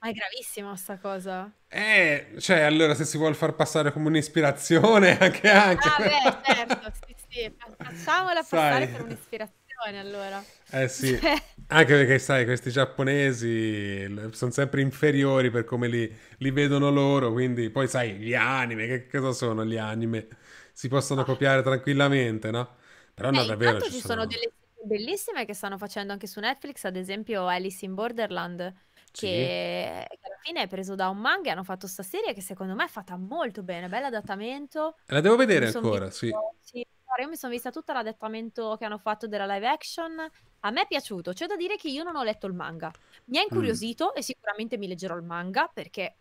Ma è gravissimo sta cosa. Eh, cioè, allora se si vuole far passare come un'ispirazione, anche anche. Ah, beh, certo, sì, sì. Facciamola passare Sai. per un'ispirazione, allora. Eh sì, cioè anche perché sai, questi giapponesi sono sempre inferiori per come li, li vedono loro, quindi poi sai, gli anime, che cosa sono gli anime? Si possono ah. copiare tranquillamente, no? Però no, eh, davvero... Ci, ci sono, sono delle bellissime che stanno facendo anche su Netflix, ad esempio Alice in Borderland sì. Che, alla fine è preso da un manga e hanno fatto sta serie che secondo me è fatta molto bene, bel adattamento. La devo vedere ancora, visto, sì. sì. Io mi sono vista tutto l'adattamento che hanno fatto della live action, a me è piaciuto, c'è da dire che io non ho letto il manga. Mi ha mm. incuriosito mm. e sicuramente mi leggerò il manga perché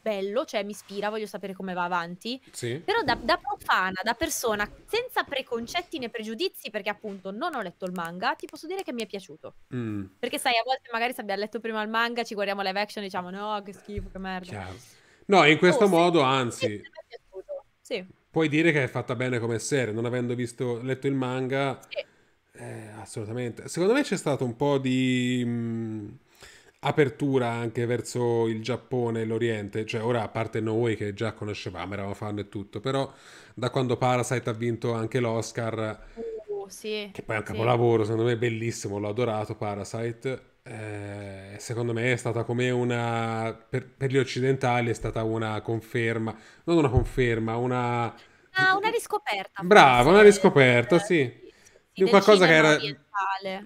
bello, cioè mi ispira, voglio sapere come va avanti. Sì. Però da, da, profana, da persona, senza preconcetti né pregiudizi, perché appunto non ho letto il manga, ti posso dire che mi è piaciuto. Mm. Perché sai, a volte magari se abbiamo letto prima il manga, ci guardiamo live action e diciamo no, che schifo, che merda. Chiaro. No, in oh, questo oh, modo, sì, anzi... Sì. Puoi dire che è fatta bene come serie, non avendo visto, letto il manga. Sì. Eh, assolutamente. Secondo me c'è stato un po' di... Mh mm, apertura anche verso il Giappone e l'Oriente, cioè ora a parte noi che già conoscevamo, eravamo fan e tutto, però da quando Parasite ha vinto anche l'Oscar, uh, sì, che poi è un capolavoro, sì. secondo me è bellissimo, l'ho adorato Parasite, eh, secondo me è stata come una, per, per, gli occidentali è stata una conferma, non una conferma, una... Ah, una riscoperta. Brava, una riscoperta, sì di qualcosa che era,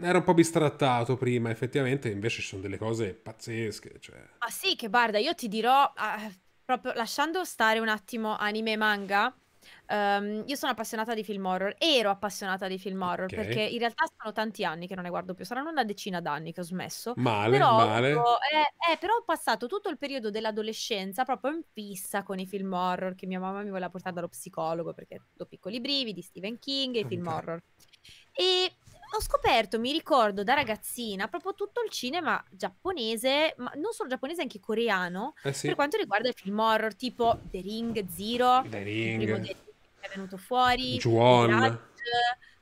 era, un po' bistrattato prima, effettivamente, invece ci sono delle cose pazzesche. Cioè. Ma sì, che guarda, io ti dirò, eh, proprio lasciando stare un attimo anime e manga, Um, io sono appassionata di film horror, ero appassionata di film horror okay. perché in realtà sono tanti anni che non ne guardo più, saranno una decina d'anni che ho smesso. Male, però, male. Eh, eh, però ho passato tutto il periodo dell'adolescenza proprio in fissa con i film horror che mia mamma mi voleva portare dallo psicologo perché do piccoli brividi, di Stephen King e i film horror. E ho scoperto, mi ricordo da ragazzina, proprio tutto il cinema giapponese, ma non solo giapponese, anche coreano, eh sì. per quanto riguarda i film horror, tipo The Ring, Zero, The Ring, che è venuto fuori, Juon.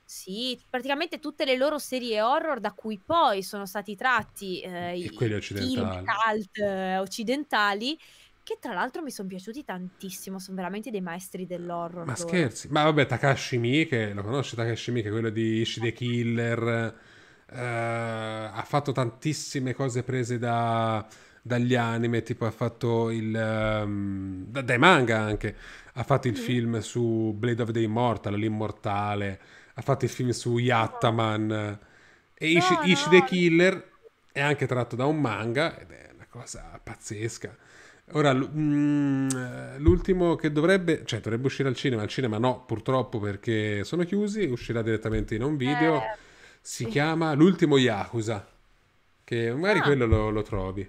Sì, praticamente tutte le loro serie horror da cui poi sono stati tratti eh, i film cult eh, occidentali che tra l'altro mi sono piaciuti tantissimo, sono veramente dei maestri dell'horror. Ma scherzi, ma vabbè Takashi Miike, lo conosci Takashi Miike, quello di Ishi the Killer, eh, ha fatto tantissime cose prese da, dagli anime, tipo ha fatto il... Um, da, dai manga anche, ha fatto il mm. film su Blade of the Immortal, l'immortale, ha fatto il film su Yattaman no. e Ishi, no, Ishi no. the Killer è anche tratto da un manga ed è una cosa pazzesca Ora, mm, l'ultimo che dovrebbe, cioè dovrebbe uscire al cinema, al cinema no, purtroppo perché sono chiusi, uscirà direttamente in un video, eh. si chiama L'ultimo Yakuza, che magari ah. quello lo, lo trovi.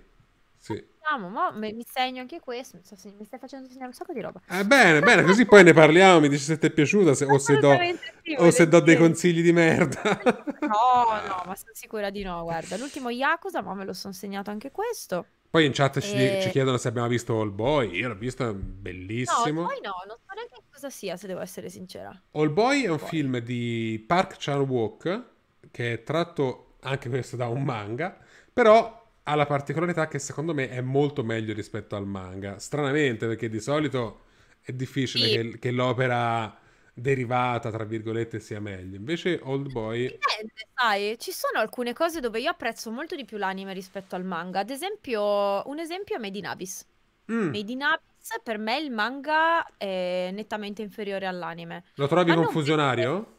Sì. No, ma mi segno anche questo. Mi, so, mi stai facendo segnare un sacco di roba. Eh, bene, bene, così poi ne parliamo. Mi dici se ti è piaciuta se, o, se do, sì, o se do, dei consigli di merda. No, no, ma sono sicura di no. Guarda, l'ultimo Yakuza, ma me lo sono segnato anche questo. Poi in chat ci, e... ci eh. chiedono se abbiamo visto All Boy. Io l'ho visto, è bellissimo. No, All Boy no, non so neanche cosa sia, se devo essere sincera. All Boy è un Boy. film di Park Chan-wook, che è tratto anche questo da un manga, però ha la particolarità che secondo me è molto meglio rispetto al manga. Stranamente, perché di solito è difficile sì. che, che l'opera derivata, tra virgolette, sia meglio. Invece Old Boy... Dipende, sai, ci sono alcune cose dove io apprezzo molto di più l'anime rispetto al manga. Ad esempio, un esempio è Made in Abyss. Mm. Made in Abyss, per me il manga è nettamente inferiore all'anime. Lo trovi Ma confusionario?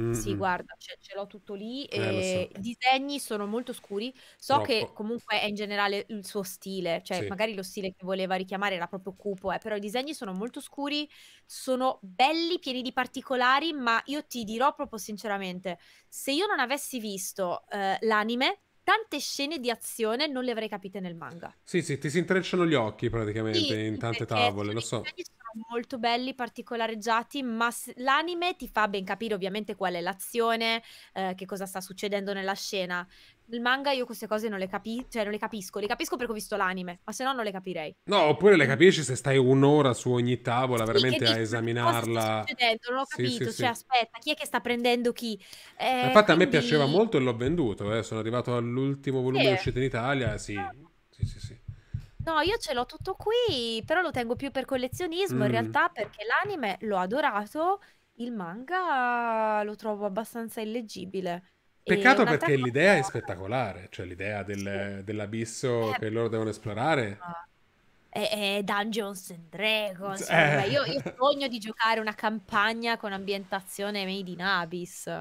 Mm-hmm. Sì, guarda, ce, ce, l'ho tutto lì. Eh, so. I disegni sono molto scuri. So Troppo. che comunque è in generale il suo stile, cioè sì. magari lo stile che voleva richiamare era proprio cupo, eh, però i disegni sono molto scuri, sono belli, pieni di particolari, ma io ti dirò proprio sinceramente, se io non avessi visto eh, l'anime, tante scene di azione non le avrei capite nel manga. Sì, sì, ti si intrecciano gli occhi praticamente sì, in tante tavole, lo so. I Sono molto belli, particolareggiati, ma l'anime ti fa ben capire ovviamente qual è l'azione, eh, che cosa sta succedendo nella scena nel manga io queste cose non le, capisco, cioè non le capisco, le capisco perché ho visto l'anime, ma se no non le capirei. No, oppure le capisci se stai un'ora su ogni tavola sì, veramente a esaminarla. non ho capito, sì, sì, cioè aspetta, chi è che sta prendendo chi? Eh, Infatti quindi... a me piaceva molto e l'ho venduto, eh. sono arrivato all'ultimo volume uscito in Italia, sì, sì, sì. sì. No, io ce l'ho tutto qui, però lo tengo più per collezionismo mm. in realtà perché l'anime l'ho adorato, il manga lo trovo abbastanza illeggibile. Peccato perché l'idea è spettacolare, cioè l'idea del, sì. dell'abisso eh, che loro devono esplorare. È, è Dungeons and Dragons. Cioè, eh. Io, io, sogno di giocare una campagna con ambientazione made in Abyss.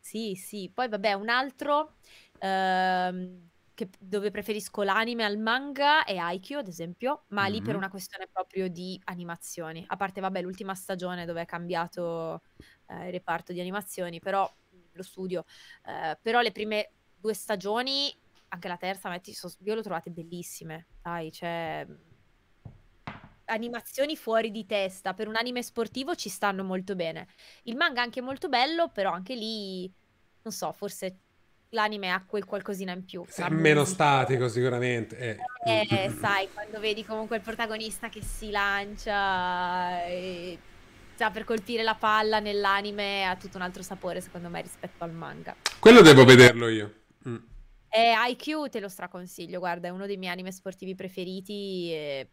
Sì, sì. Poi vabbè, un altro ehm, che, dove preferisco l'anime al manga è Aikyo, ad esempio, ma mm-hmm. lì per mm-hmm. una questione proprio di animazioni. A parte, vabbè, l'ultima stagione dove è cambiato eh, il reparto di animazioni, però lo studio, eh, però le prime due stagioni, anche la terza, metti, so, io le ho trovate bellissime, dai, cioè animazioni fuori di testa, per un anime sportivo ci stanno molto bene. Il manga è anche molto bello, però anche lì, non so, forse l'anime ha quel qualcosina in più. È meno statico sicuramente. Eh. eh sai, quando vedi comunque il protagonista che si lancia e già cioè, per colpire la palla nell'anime ha tutto un altro sapore secondo me rispetto al manga. Quello devo vederlo io. Mm. E IQ te lo straconsiglio, guarda, è uno dei miei anime sportivi preferiti, e...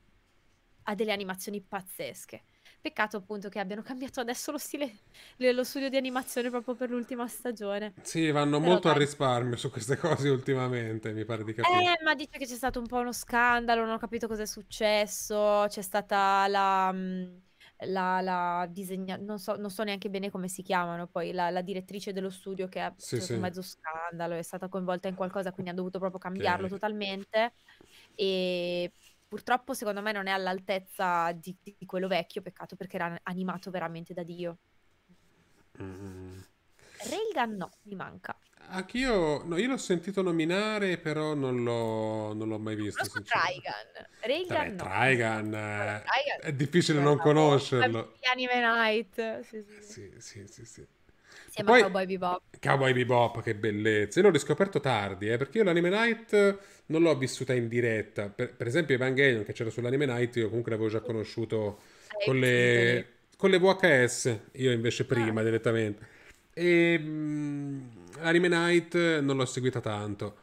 ha delle animazioni pazzesche. Peccato appunto che abbiano cambiato adesso lo stile, dello studio di animazione proprio per l'ultima stagione. Sì, vanno Però molto dai. al risparmio su queste cose ultimamente, mi pare di capire. Eh, ma dice che c'è stato un po' uno scandalo, non ho capito cosa è successo, c'è stata la... Mh mm, la, la disegna... non, so, non so neanche bene come si chiamano, poi la, la direttrice dello studio che ha sì, cioè, sì. un mezzo scandalo, è stata coinvolta in qualcosa, quindi ha dovuto proprio cambiarlo che... totalmente. E purtroppo secondo me non è all'altezza di, di quello vecchio, peccato perché era animato veramente da Dio. Mm. mm, mm. Railgun no, mi manca. Anch'io, no, io l'ho sentito nominare, però non l'ho, non l'ho mai visto. Trigan. Reagan Vabbè, no. Trigan, Vabbè, eh, Trigan, è difficile non conoscerlo. Anime Night. Sì, sì, sì. sì, sì. Insieme poi, a Cowboy Bebop. Cowboy Bebop, che bellezza. Io l'ho riscoperto tardi, eh, perché io l'Anime Night non l'ho vissuta in diretta. Per, per esempio Evangelion, che c'era sull'Anime Night, io comunque l'avevo già conosciuto eh, con le, con le VHS, io invece ah. prima, ah. direttamente e mh, mm, Anime Night non l'ho seguita tanto.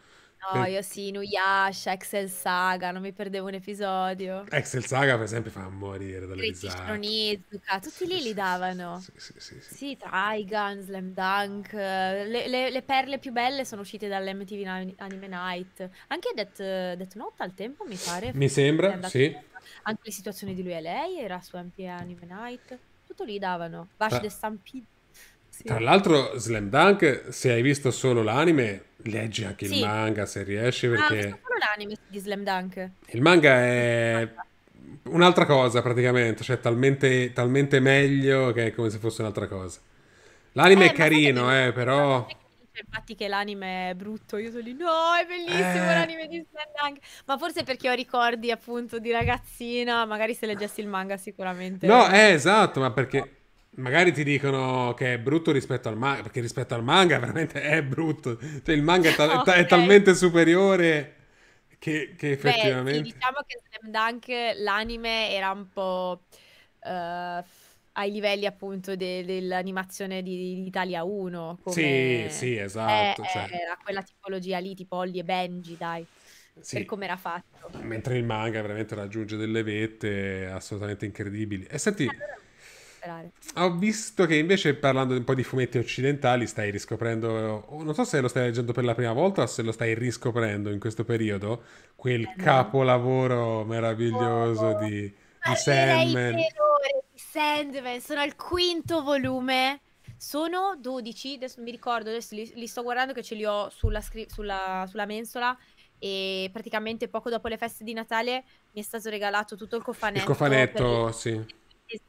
No, per... io sì, Nuyasha, Excel Saga, non mi perdevo un episodio. Excel Saga, per esempio, fa morire dalle risate. Izuka, tutti sì, lì sì, li davano. Sì, sì, sì. Sì, sì Trigun, Slam Dunk, le, le, le, perle più belle sono uscite dall'MTV Anime Night. Anche Death, Death Note al tempo, mi pare. Mi sembra, sì. Anche le situazioni di lui e lei era su MP Anime Night. Tutto lì davano. Vash ah. the Stampede. Sì. Tra l'altro, Slam Dunk, se hai visto solo l'anime, leggi anche sì. il manga se riesci. Ah, perché... No, ho visto solo l'anime di Slam Dunk. Il manga è un'altra cosa praticamente, cioè talmente, talmente meglio che è come se fosse un'altra cosa. L'anime eh, è carino, eh, però infatti che l'anime è brutto, io sono lì, no, è bellissimo eh... l'anime di Slam Ma forse perché ho ricordi appunto di ragazzina, magari se leggessi il manga sicuramente. No, è eh, esatto, ma perché Magari ti dicono che è brutto rispetto al manga, perché rispetto al manga veramente è brutto. Cioè, il manga è, ta- okay. è talmente superiore che, che effettivamente... Beh, sì, diciamo che Slam Dunk, l'anime era un po' uh, ai livelli appunto de- dell'animazione di-, di, Italia 1. Come... Sì, sì, esatto. È, eh, cioè... Era quella tipologia lì, tipo Ollie e Benji, dai. Sì. per come era fatto. Mentre il manga veramente raggiunge delle vette assolutamente incredibili. E senti... Eh, allora sperare. Ho visto che invece parlando un po' di fumetti occidentali stai riscoprendo, oh, non so se lo stai leggendo per la prima volta o se lo stai riscoprendo in questo periodo, quel eh, capolavoro meraviglioso oh, di, di Sandman. di Sandman, sono al quinto volume. Sono 12, adesso mi ricordo, adesso li, li sto guardando che ce li ho sulla, scri- sulla, sulla mensola e praticamente poco dopo le feste di Natale mi è stato regalato tutto il cofanetto. Il cofanetto, per... sì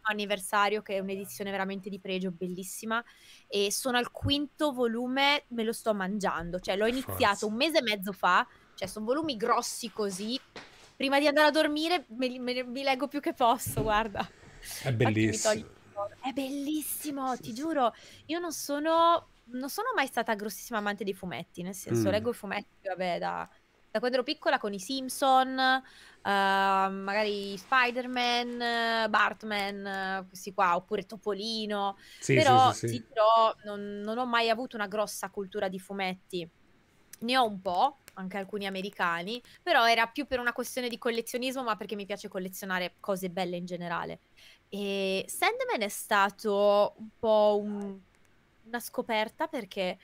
anniversario, che è un'edizione veramente di pregio, bellissima. E sono al quinto volume, me lo sto mangiando. Cioè, l'ho iniziato Forza. un mese e mezzo fa. Cioè, sono volumi grossi così. Prima di andare a dormire, me, li leggo più che posso, guarda. È bellissimo. È bellissimo, sì. ti giuro. Io non sono, non sono mai stata grossissima amante dei fumetti, nel senso, mm. leggo i fumetti, vabbè, da da quando ero piccola con i Simpson, uh, magari Spider-Man, Bartman, questi qua, oppure Topolino. Sì, Però sì, sì, dirò, non, non ho mai avuto una grossa cultura di fumetti. Ne ho un po', anche alcuni americani, però era più per una questione di collezionismo, ma perché mi piace collezionare cose belle in generale. E Sandman è stato un po' un, una scoperta perché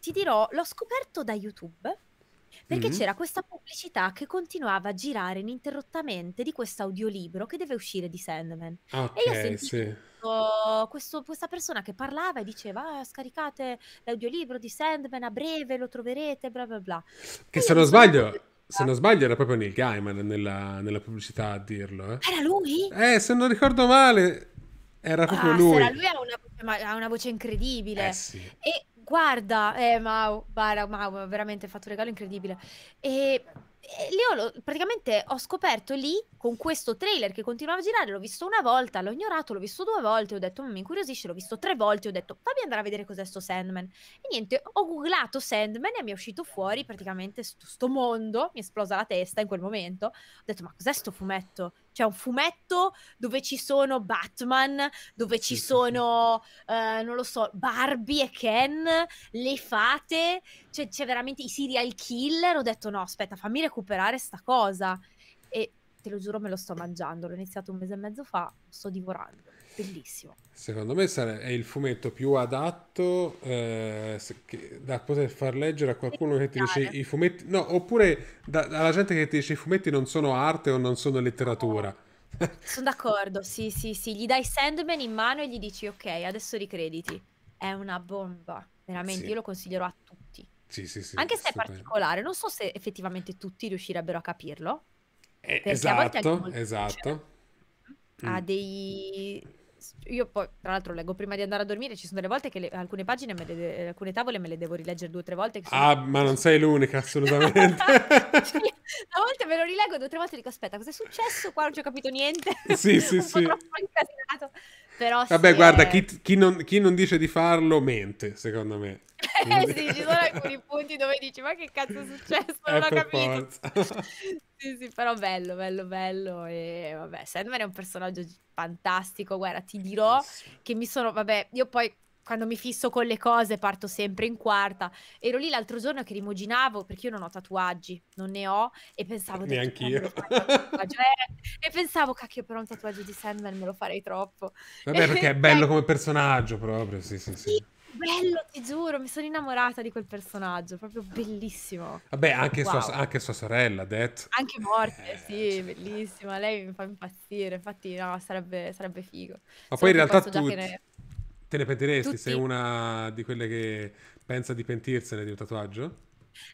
ti dirò, l'ho scoperto da YouTube perché mm-hmm. c'era questa pubblicità che continuava a girare ininterrottamente di questo audiolibro che deve uscire di Sandman. Okay, e io sentivo sì. questo, questa persona che parlava e diceva ah, scaricate l'audiolibro di Sandman a breve, lo troverete, bla bla bla. Che e se non sbaglio... Se non sbaglio era proprio Neil Gaiman nella, nella pubblicità a dirlo. Eh. Era lui? Eh, se non ricordo male, era ah, proprio ah, lui. Era lui ha una, ha una voce incredibile. Eh sì. E guarda, eh, Mau, guarda, Mau, veramente ha fatto un regalo incredibile. E Leo, praticamente ho scoperto lì con questo trailer che continuava a girare. L'ho visto una volta, l'ho ignorato, l'ho visto due volte. Ho detto, ma mm, mi incuriosisce. L'ho visto tre volte. Ho detto, fammi andare a vedere cos'è sto Sandman. E niente, ho googlato Sandman e mi è uscito fuori praticamente sto, sto mondo. Mi è esplosa la testa in quel momento. Ho detto, ma cos'è sto fumetto? c'è un fumetto dove ci sono Batman, dove ci sono, eh, non lo so, Barbie e Ken, le fate, cioè, c'è veramente i serial killer. Ho detto no, aspetta, fammi recuperare sta cosa. E te lo giuro, me lo sto mangiando. L'ho iniziato un mese e mezzo fa, lo sto divorando bellissimo. Secondo me è il fumetto più adatto eh, da poter far leggere a qualcuno che ti dice i fumetti, no, oppure da, alla gente che ti dice i fumetti non sono arte o non sono letteratura. No. sono d'accordo, sì, sì, sì. Gli dai Sandman in mano e gli dici ok, adesso ricrediti. È una bomba, veramente, sì. io lo consiglio a tutti. Sì, sì, sì. Anche se è particolare, non so se effettivamente tutti riuscirebbero a capirlo. Eh, esatto, a esatto. Ha mm. dei io poi, tra l'altro, leggo prima di andare a dormire. Ci sono delle volte che le, alcune pagine, le, alcune tavole me le devo rileggere due o tre volte. Sono... Ah, ma non sei l'unica, assolutamente. a volte me lo rileggo due o tre volte e dico: Aspetta, cos'è successo? Qua non ci ho capito niente. Sì, sì, sì. Però Vabbè, guarda, chi, chi, non, chi non dice di farlo mente, secondo me. Eh sì, ci sono alcuni punti dove dici ma che cazzo è successo, non eh, ho capito. sì, sì, però bello, bello, bello e vabbè, Sandman è un personaggio fantastico, guarda, ti dirò che mi sono, vabbè, io poi quando mi fisso con le cose parto sempre in quarta. Ero lì l'altro giorno che rimuginavo perché io non ho tatuaggi, non ne ho e pensavo neanch'io. Eh, e pensavo cacchio però un tatuaggio di Sandman me lo farei troppo. Vabbè, perché è bello cioè come personaggio proprio, sì, sì, sì. sì bello, ti giuro, mi sono innamorata di quel personaggio, proprio bellissimo. Vabbè, anche, wow. sua, anche sua, sorella, Death. Anche Morte, eh, sì, cioè, bellissima, lei mi fa impazzire, infatti no, sarebbe, sarebbe figo. Ma poi in realtà tu ne... te ne pentiresti? Tutti. Sei una di quelle che pensa di pentirsene di un tatuaggio?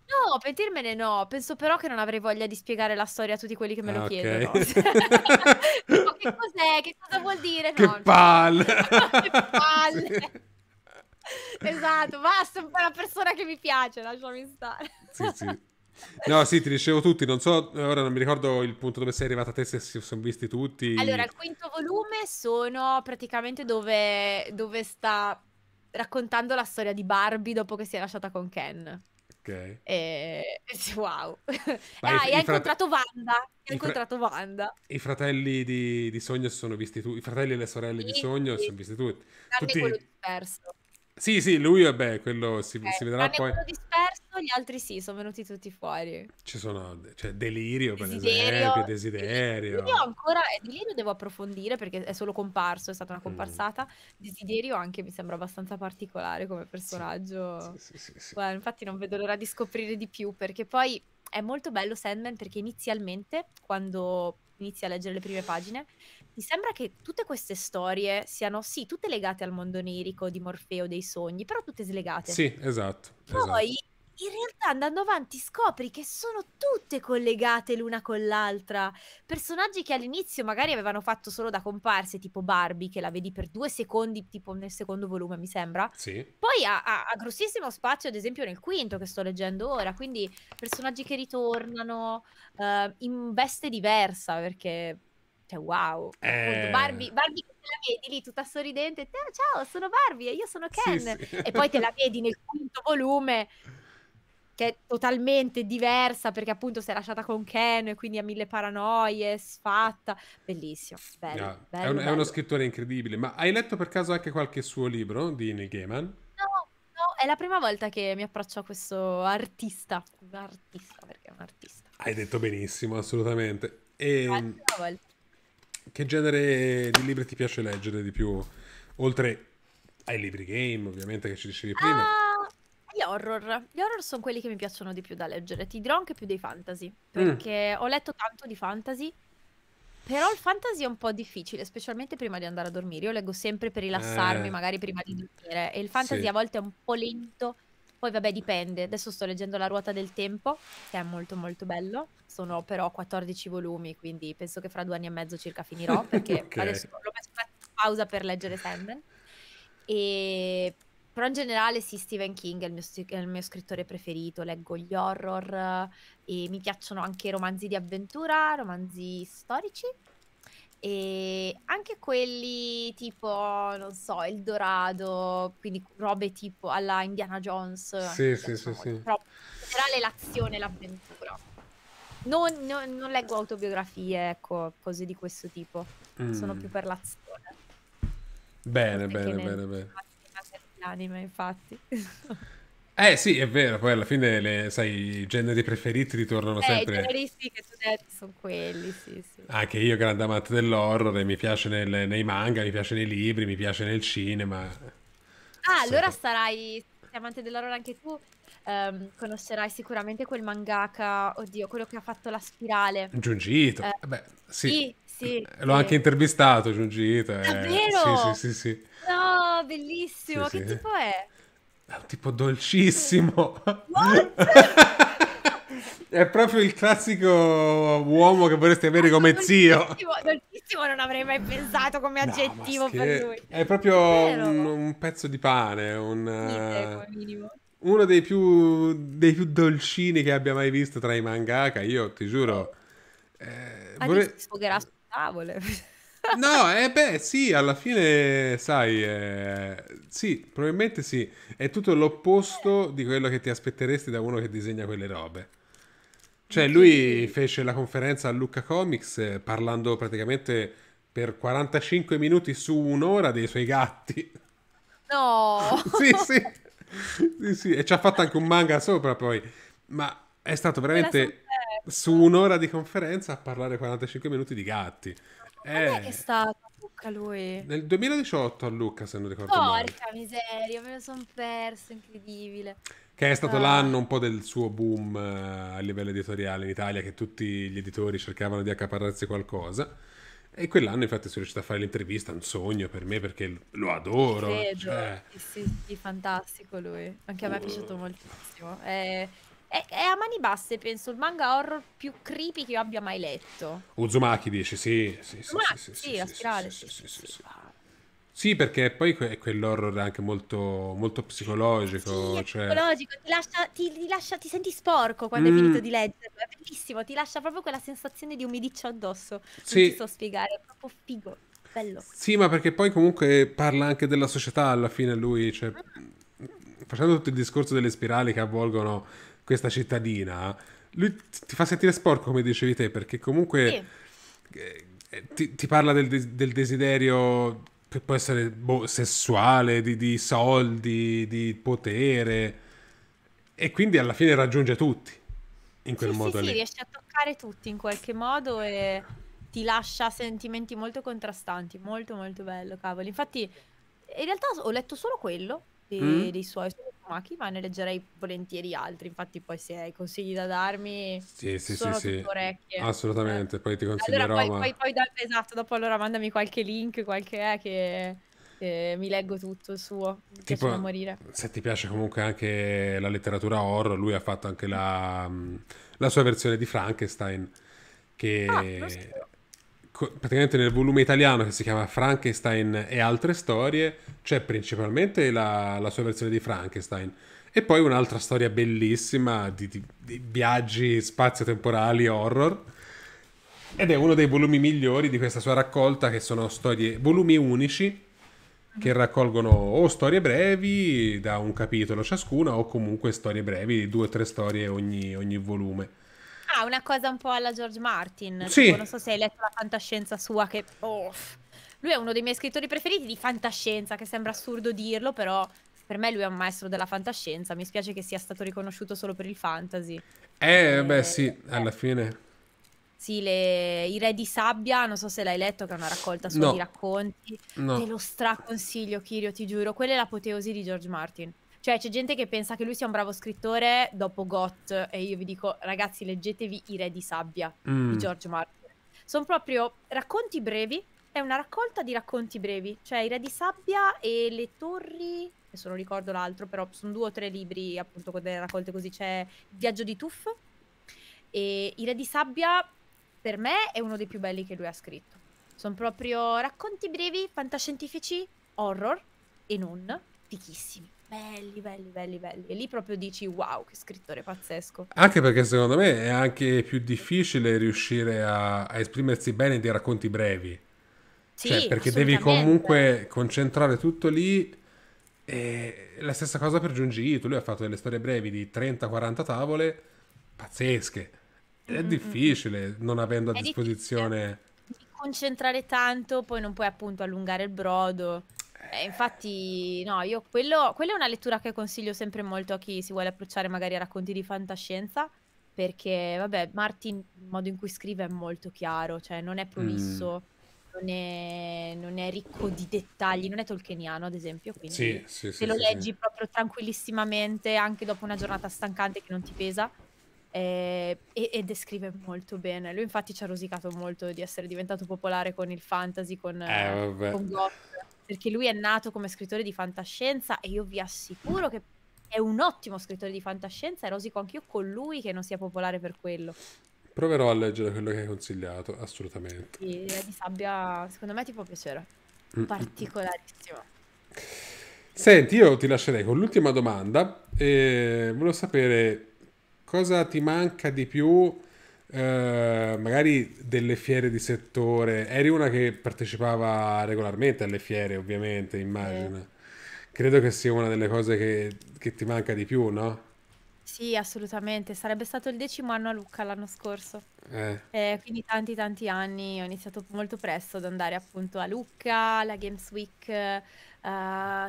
No, pentirmene no, penso però che non avrei voglia di spiegare la storia a tutti quelli che me lo ah, chiedono. che cos'è? Che cosa vuol dire? Che no, palle! che palle! esatto, basta, è una persona che mi piace, lasciami stare. sì, sì. No, sì, ti dicevo tutti, non so, ora non mi ricordo il punto dove sei arrivata a te, se si sono visti tutti. Allora, il quinto volume sono praticamente dove, dove sta raccontando la storia di Barbie dopo che si è lasciata con Ken. Ok. E... Wow. Ma ah, e ha incontrato frate... Wanda. Ha incontrato Wanda. I fratelli di, di Sogno si sono visti tutti. I fratelli e le sorelle sì, di Sogno si sì. sono visti tutti. Tranne tutti... quello disperso. Sì, sì, lui vabbè, quello si, eh, si vedrà poi. Uno disperso, gli altri sì, sono venuti tutti fuori. Ci sono, cioè, Delirio, desiderio, per esempio, Desiderio. Io ancora, eh, Delirio devo approfondire perché è solo comparso, è stata una mm. comparsata. Mm. Desiderio anche mi sembra abbastanza particolare come personaggio. Sì, sì, sì, Guarda, infatti non vedo l'ora di scoprire di più perché poi è molto bello Sandman perché inizialmente, quando inizia a leggere le prime pagine, mi sembra che tutte queste storie siano, sì, tutte legate al mondo onirico di Morfeo, dei sogni, però tutte slegate. Sì, esatto. Poi, esatto. in realtà, andando avanti, scopri che sono tutte collegate l'una con l'altra. Personaggi che all'inizio magari avevano fatto solo da comparse, tipo Barbie, che la vedi per due secondi, tipo nel secondo volume, mi sembra. Sì. Poi ha, ha, ha grossissimo spazio, ad esempio, nel quinto che sto leggendo ora. Quindi, personaggi che ritornano uh, in veste diversa, perché cioè wow. Eh... Barbie, Barbie che la vedi lì tutta sorridente, eh, ciao sono Barbie e io sono Ken, sì, sì. e poi te la vedi nel quinto volume che è totalmente diversa perché appunto si è lasciata con Ken e quindi ha mille paranoie, sfatta, bellissimo, bello, no, ah, bello, è, un, bello. è, uno scrittore incredibile, ma hai letto per caso anche qualche suo libro di Neil Gaiman? No, è la prima volta che mi approccio a questo artista, Un artista perché è un artista. Hai detto benissimo, assolutamente. Ehm, e... la prima volta che genere di libri ti piace leggere di più? Oltre ai libri game, ovviamente, che ci dicevi prima. Ah, gli horror. Gli horror sono quelli che mi piacciono di più da leggere. Ti dirò anche più dei fantasy. Mm. Perché mm. ho letto tanto di fantasy. Però il fantasy è un po' difficile, specialmente prima di andare a dormire. Io leggo sempre per rilassarmi, eh. magari prima di dormire. E il fantasy sì. a volte è un po' lento poi vabbè dipende, adesso sto leggendo La ruota del tempo, che è molto molto bello, sono però 14 volumi, quindi penso che fra due anni e mezzo circa finirò, perché okay. adesso l'ho messo in pausa per leggere Sandman. E... Però in generale sì, Stephen King è il, mio, è il mio scrittore preferito, leggo gli horror e mi piacciono anche romanzi di avventura, romanzi storici e anche quelli tipo, non so, El Dorado, quindi robe tipo alla Indiana Jones. Sì, sì, sì, sì. Però in generale l'azione, l'avventura. Non, non, non, leggo autobiografie, ecco, cose di questo tipo. Mm. Sono più mm. per l'azione. Bene, bene, bene, bene. L'anime, infatti. Eh sì, è vero, poi alla fine le, sai, i generi preferiti ritornano eh, sempre. I generisti che tu detto sono quelli, sì, sì. Anche io, grande amante dell'horror, mi piace nel, nei manga, mi piace nei libri, mi piace nel cinema. Ah, sempre. allora sarai amante dell'horror anche tu. Um, conoscerai sicuramente quel mangaka, oddio, quello che ha fatto la spirale. Giungito, eh, beh, sì. sì, sì eh, L'ho sì. anche intervistato, Giungito. Eh. Davvero? Eh. Sì, sì, sì, sì. No, bellissimo, che tipo è? È un tipo dolcissimo. È proprio il classico uomo che vorresti avere come ah, zio. Dolcissimo, non avrei mai pensato come aggettivo per lui. È proprio un, un, pezzo di pane, un, eh, Niente, uno dei più, dei più, dolcini che abbia mai visto tra i mangaka, io ti giuro. Eh, vorrei... si sfogherà sulle tavole. No, eh beh, sì, alla fine, sai, eh, sì, probabilmente sì. È tutto l'opposto di quello che ti aspetteresti da uno che disegna quelle robe. Cioè, lui fece la conferenza a Lucca Comics eh, parlando praticamente per 45 minuti su un'ora dei suoi gatti. No! sì, sì. sì, sì. E ci ha fatto anche un manga sopra poi. Ma è stato veramente su un'ora di conferenza a parlare 45 minuti di gatti. Eh. è stato a Lucca lui? Nel 2018 a Lucca, se non ricordo Porca male. Porca miseria, me lo sono perso, incredibile. Che è stato ah. l'anno un po' del suo boom eh, a livello editoriale in Italia, che tutti gli editori cercavano di accaparrarsi qualcosa. E quell'anno infatti sono riuscito a fare l'intervista, un sogno per me perché lo adoro. Credo, cioè... sì, sì, fantastico lui, anche a me è piaciuto moltissimo. È eh, è, è, a mani basse, penso, il manga horror più creepy che io abbia mai letto. Uzumaki dice, sì, sì, sì, Uzumaki, sì, sì, sì, la spirale. Sì, sì, sì, sì, sì, perché poi è quell'horror anche molto, molto psicologico. Sì, cioè... psicologico, ti lascia ti, ti lascia ti, senti sporco quando mm. hai finito di leggerlo. È bellissimo, ti lascia proprio quella sensazione di umidiccio addosso. Sì. Non ti so spiegare, è proprio figo. Bello. Sì, ma perché poi comunque parla anche della società alla fine lui, cioè, mm. facendo tutto il discorso delle spirali che avvolgono questa cittadina, lui ti fa sentire sporco, come dicevi te, perché comunque sì. Eh, eh, ti, ti, parla del, del, desiderio che può essere boh, sessuale, di, di, soldi, di potere, e quindi alla fine raggiunge tutti in quel sì, modo sì, lì. Sì, riesce a toccare tutti in qualche modo e ti lascia sentimenti molto contrastanti, molto molto bello, cavolo. Infatti, in realtà ho letto solo quello Mm. dei suoi Stomaki, ma ne leggerei volentieri altri. Infatti, poi se hai consigli da darmi, sì, sì, sono sì, sì. orecchie. Assolutamente, poi ti consiglierò. Allora, poi, ma... poi, poi, esatto, dopo allora mandami qualche link, qualche eh, che eh, mi leggo tutto il suo. Mi tipo, piace morire. Se ti piace comunque anche la letteratura horror, lui ha fatto anche la, mm, la sua versione di Frankenstein. Che ah, praticamente nel volume italiano che si chiama Frankenstein e altre storie c'è principalmente la, la sua versione di Frankenstein e poi un'altra storia bellissima di, di, di viaggi spazio-temporali horror ed è uno dei volumi migliori di questa sua raccolta che sono storie, volumi unici che mm-hmm. raccolgono o storie brevi da un capitolo ciascuna o comunque storie brevi, due o tre storie ogni, ogni volume Ah, una cosa un po' alla George Martin. Sì. Tipo, non so se hai letto la fantascienza sua che... Oh. Lui è uno dei miei scrittori preferiti di fantascienza, che sembra assurdo dirlo, però per me lui è un maestro della fantascienza. Mi spiace che sia stato riconosciuto solo per il fantasy. Eh, e... beh, eh, sì, eh. alla fine. Sì, le... I Re di Sabbia, non so se l'hai letto, che è una raccolta solo no. di racconti. No. Te lo straconsiglio, Kirio, ti giuro. Quella è l'apoteosi di George Martin. Cioè, c'è gente che pensa che lui sia un bravo scrittore dopo Gott. E io vi dico, ragazzi, leggetevi I Re di Sabbia mm. di George Martin. Sono proprio racconti brevi. È una raccolta di racconti brevi. Cioè, I Re di Sabbia e Le Torri. Adesso non ricordo l'altro, però sono due o tre libri, appunto, con delle raccolte così. C'è Viaggio di Tuff. E I Re di Sabbia, per me, è uno dei più belli che lui ha scritto. Sono proprio racconti brevi, fantascientifici, horror e non fichissimi belli, belli, belli, belli. E lì proprio dici wow, che scrittore pazzesco. Anche perché secondo me è anche più difficile riuscire a, a esprimersi bene dei racconti brevi. Sì, cioè, perché devi comunque concentrare tutto lì. E la stessa cosa per Giungito, lui ha fatto delle storie brevi di 30-40 tavole pazzesche. È mm -hmm. difficile non avendo a è disposizione... concentrare tanto, poi non puoi appunto allungare il brodo. Eh, infatti, no, io quello, quella è una lettura che consiglio sempre molto a chi si vuole approcciare magari a racconti di fantascienza, perché, vabbè, Martin, il modo in cui scrive è molto chiaro, cioè non è prolisso, mm. non, è, non, è, ricco di dettagli, non è tolkieniano, ad esempio, quindi sì, sì, se sì, lo leggi proprio tranquillissimamente, anche dopo una giornata stancante che non ti pesa, eh, e, e, descrive molto bene. Lui infatti ci ha rosicato molto di essere diventato popolare con il fantasy, con, eh, con Goth perché lui è nato come scrittore di fantascienza e io vi assicuro che è un ottimo scrittore di fantascienza e rosico anch'io con lui che non sia popolare per quello. Proverò a leggere quello che hai consigliato, assolutamente. Sì, di sabbia, secondo me ti può piacere. Particolarissimo. Senti, io ti lascerei con l'ultima domanda. E volevo sapere cosa ti manca di più eh, magari delle fiere di settore, eri una che partecipava regolarmente alle fiere, ovviamente, immagino. Eh. Credo che sia una delle cose che, che ti manca di più, no? Sì, assolutamente. Sarebbe stato il decimo anno a Lucca l'anno scorso. Eh. Eh, quindi tanti tanti anni ho iniziato molto presto ad andare appunto a Lucca, alla Games Week, eh,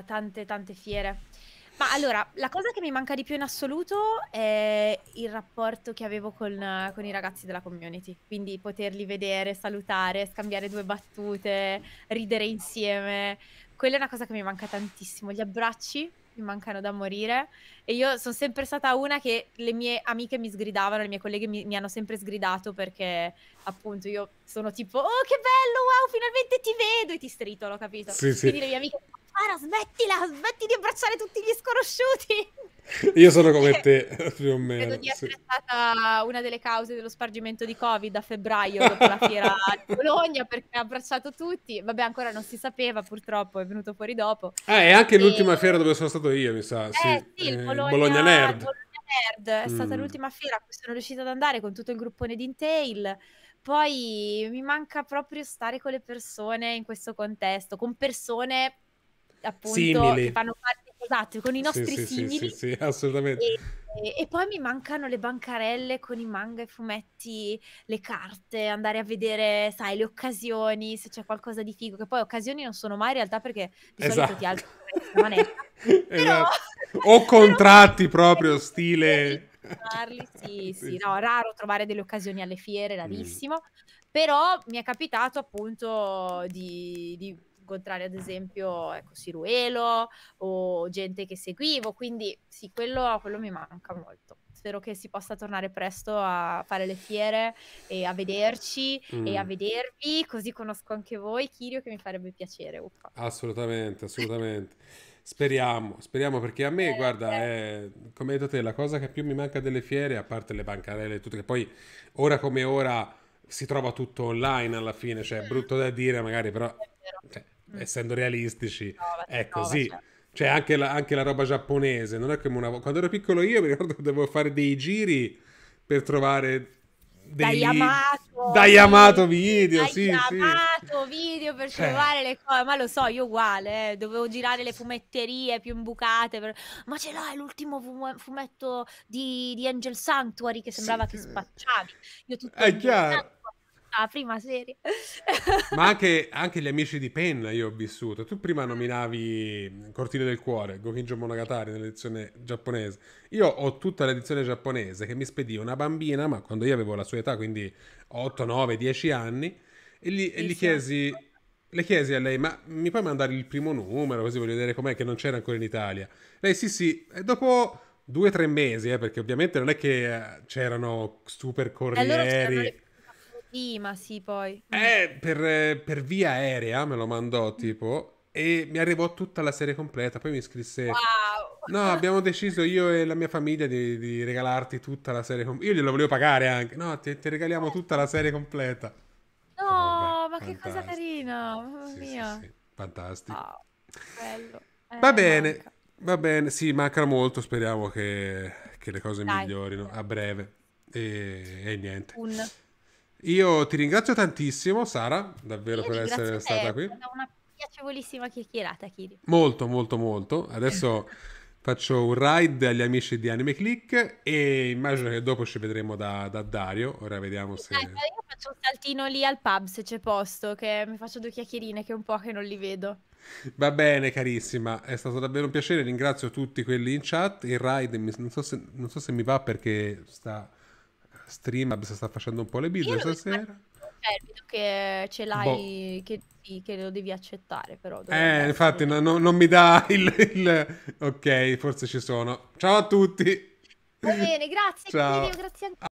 tante tante fiere. Ma allora, la cosa che mi manca di più in assoluto è il rapporto che avevo con, con i ragazzi della community, quindi poterli vedere, salutare, scambiare due battute, ridere insieme. Quella è una cosa che mi manca tantissimo, gli abbracci mi mancano da morire e io sono sempre stata una che le mie amiche mi sgridavano, le mie colleghe mi, mi hanno sempre sgridato perché appunto io sono tipo oh che bello, wow finalmente ti vedo e ti stritolo, capito? Sì, sì. Quindi le mie amiche Spara, smettila, smetti di abbracciare tutti gli sconosciuti. Io sono come te, più o meno. Credo di essere sì. stata una delle cause dello spargimento di Covid a febbraio dopo la fiera di Bologna perché ha abbracciato tutti. Vabbè, ancora non si sapeva, purtroppo è venuto fuori dopo. Ah, è anche e... l'ultima fiera dove sono stato io, mi sa. Eh, sì, sì eh, Bologna, Bologna, Nerd. Bologna Nerd è mm. stata l'ultima fiera a cui sono riuscita ad andare con tutto il gruppone di Intail poi mi manca proprio stare con le persone in questo contesto, con persone appunto simili. che fanno parte esatto, con i nostri sì, simili. Sì, sì, sì assolutamente. E, e, e, poi mi mancano le bancarelle con i manga, i fumetti, le carte, andare a vedere, sai, le occasioni, se c'è qualcosa di figo, che poi occasioni non sono mai in realtà perché di esatto. solito ti alzo la manetta. Esatto. Però... O contratti proprio stile... Parli, sì, sì, no, raro trovare delle occasioni alle fiere, mm. rarissimo, mm. però mi è capitato appunto di, di incontrare ad esempio ecco, Siruelo o gente che seguivo, quindi sì, quello, quello mi manca molto spero che si possa tornare presto a fare le fiere e a vederci mm. e a mm. vedervi, così conosco anche voi, Kirio, che mi farebbe piacere. Uffa. Assolutamente, assolutamente. Speriamo, speriamo perché a me, eh, guarda, eh. È, eh, come hai detto te, la cosa che più mi manca delle fiere, a parte le bancarelle e tutto, che poi ora come ora si trova tutto online alla fine, cioè è mm. brutto da dire magari, però... Cioè, Mm. essendo realistici, no, è no, così. Certo. Cioè, anche la, anche la, roba giapponese, non è come una Quando ero piccolo io mi ricordo che dovevo fare dei giri per trovare dei... Da Yamato! Da Yamato video, da sì, Yamato sì. video per eh. trovare le cose, ma lo so, io uguale, eh. dovevo girare le fumetterie più imbucate, per... ma ce l'hai l'ultimo fumetto di, di Angel Sanctuary che sembrava sì. che spacciavi. Io tutto... È chiaro! la ah, prima serie. Ma anche, anche, gli amici di Penna io ho vissuto. Tu prima ah. nominavi Cortile del Cuore, Gokinjo Monogatari nell'edizione giapponese. Io ho tutta l'edizione giapponese che mi spedì una bambina, ma quando io avevo la sua età, quindi 8, 9, 10 anni, e gli, e gli chiesi... Le chiesi a lei, ma mi puoi mandare il primo numero, così voglio vedere com'è, che non c'era ancora in Italia. Lei, sì, sì, e dopo due o tre mesi, eh, perché ovviamente non è che eh, c'erano super eh, corrieri prima, sì, poi. Mm. Eh, per, eh, per, via aerea me lo mandò tipo e mi arrivò tutta la serie completa. Poi mi scrisse: Wow! No, abbiamo deciso io e la mia famiglia di, di regalarti tutta la serie completa. Io glielo volevo pagare anche. No, ti, ti regaliamo eh. tutta la serie completa. No, vabbè, ma fantastico. che cosa carina! Mamma sì, mia! Sì, sì. Fantastico. Oh, bello. Eh, va bene, manca. va bene. Sì, mancano molto. Speriamo che, che le cose Dai. migliorino a breve. E, e niente. Un io ti ringrazio tantissimo, Sara, davvero Io per essere stata qui. È una piacevolissima chiacchierata, Kiri. Molto, molto, molto. Adesso faccio un ride agli amici di Anime Click e immagino che dopo ci vedremo da, da Dario. Ora vediamo sì, se. Dai, io faccio un saltino lì al pub se c'è posto, che mi faccio due chiacchierine che un po' che non li vedo. Va bene, carissima, è stato davvero un piacere. Ringrazio tutti quelli in chat. Il ride, non so se, non so se mi va perché sta Streamlabs sta facendo un po' le bide stasera. Che ce l'hai, boh. che, che, lo devi accettare, però. Eh, infatti, no, no, non mi dà il, il, Ok, forse ci sono. Ciao a tutti. Va bene, grazie. Ciao. Video, grazie anche.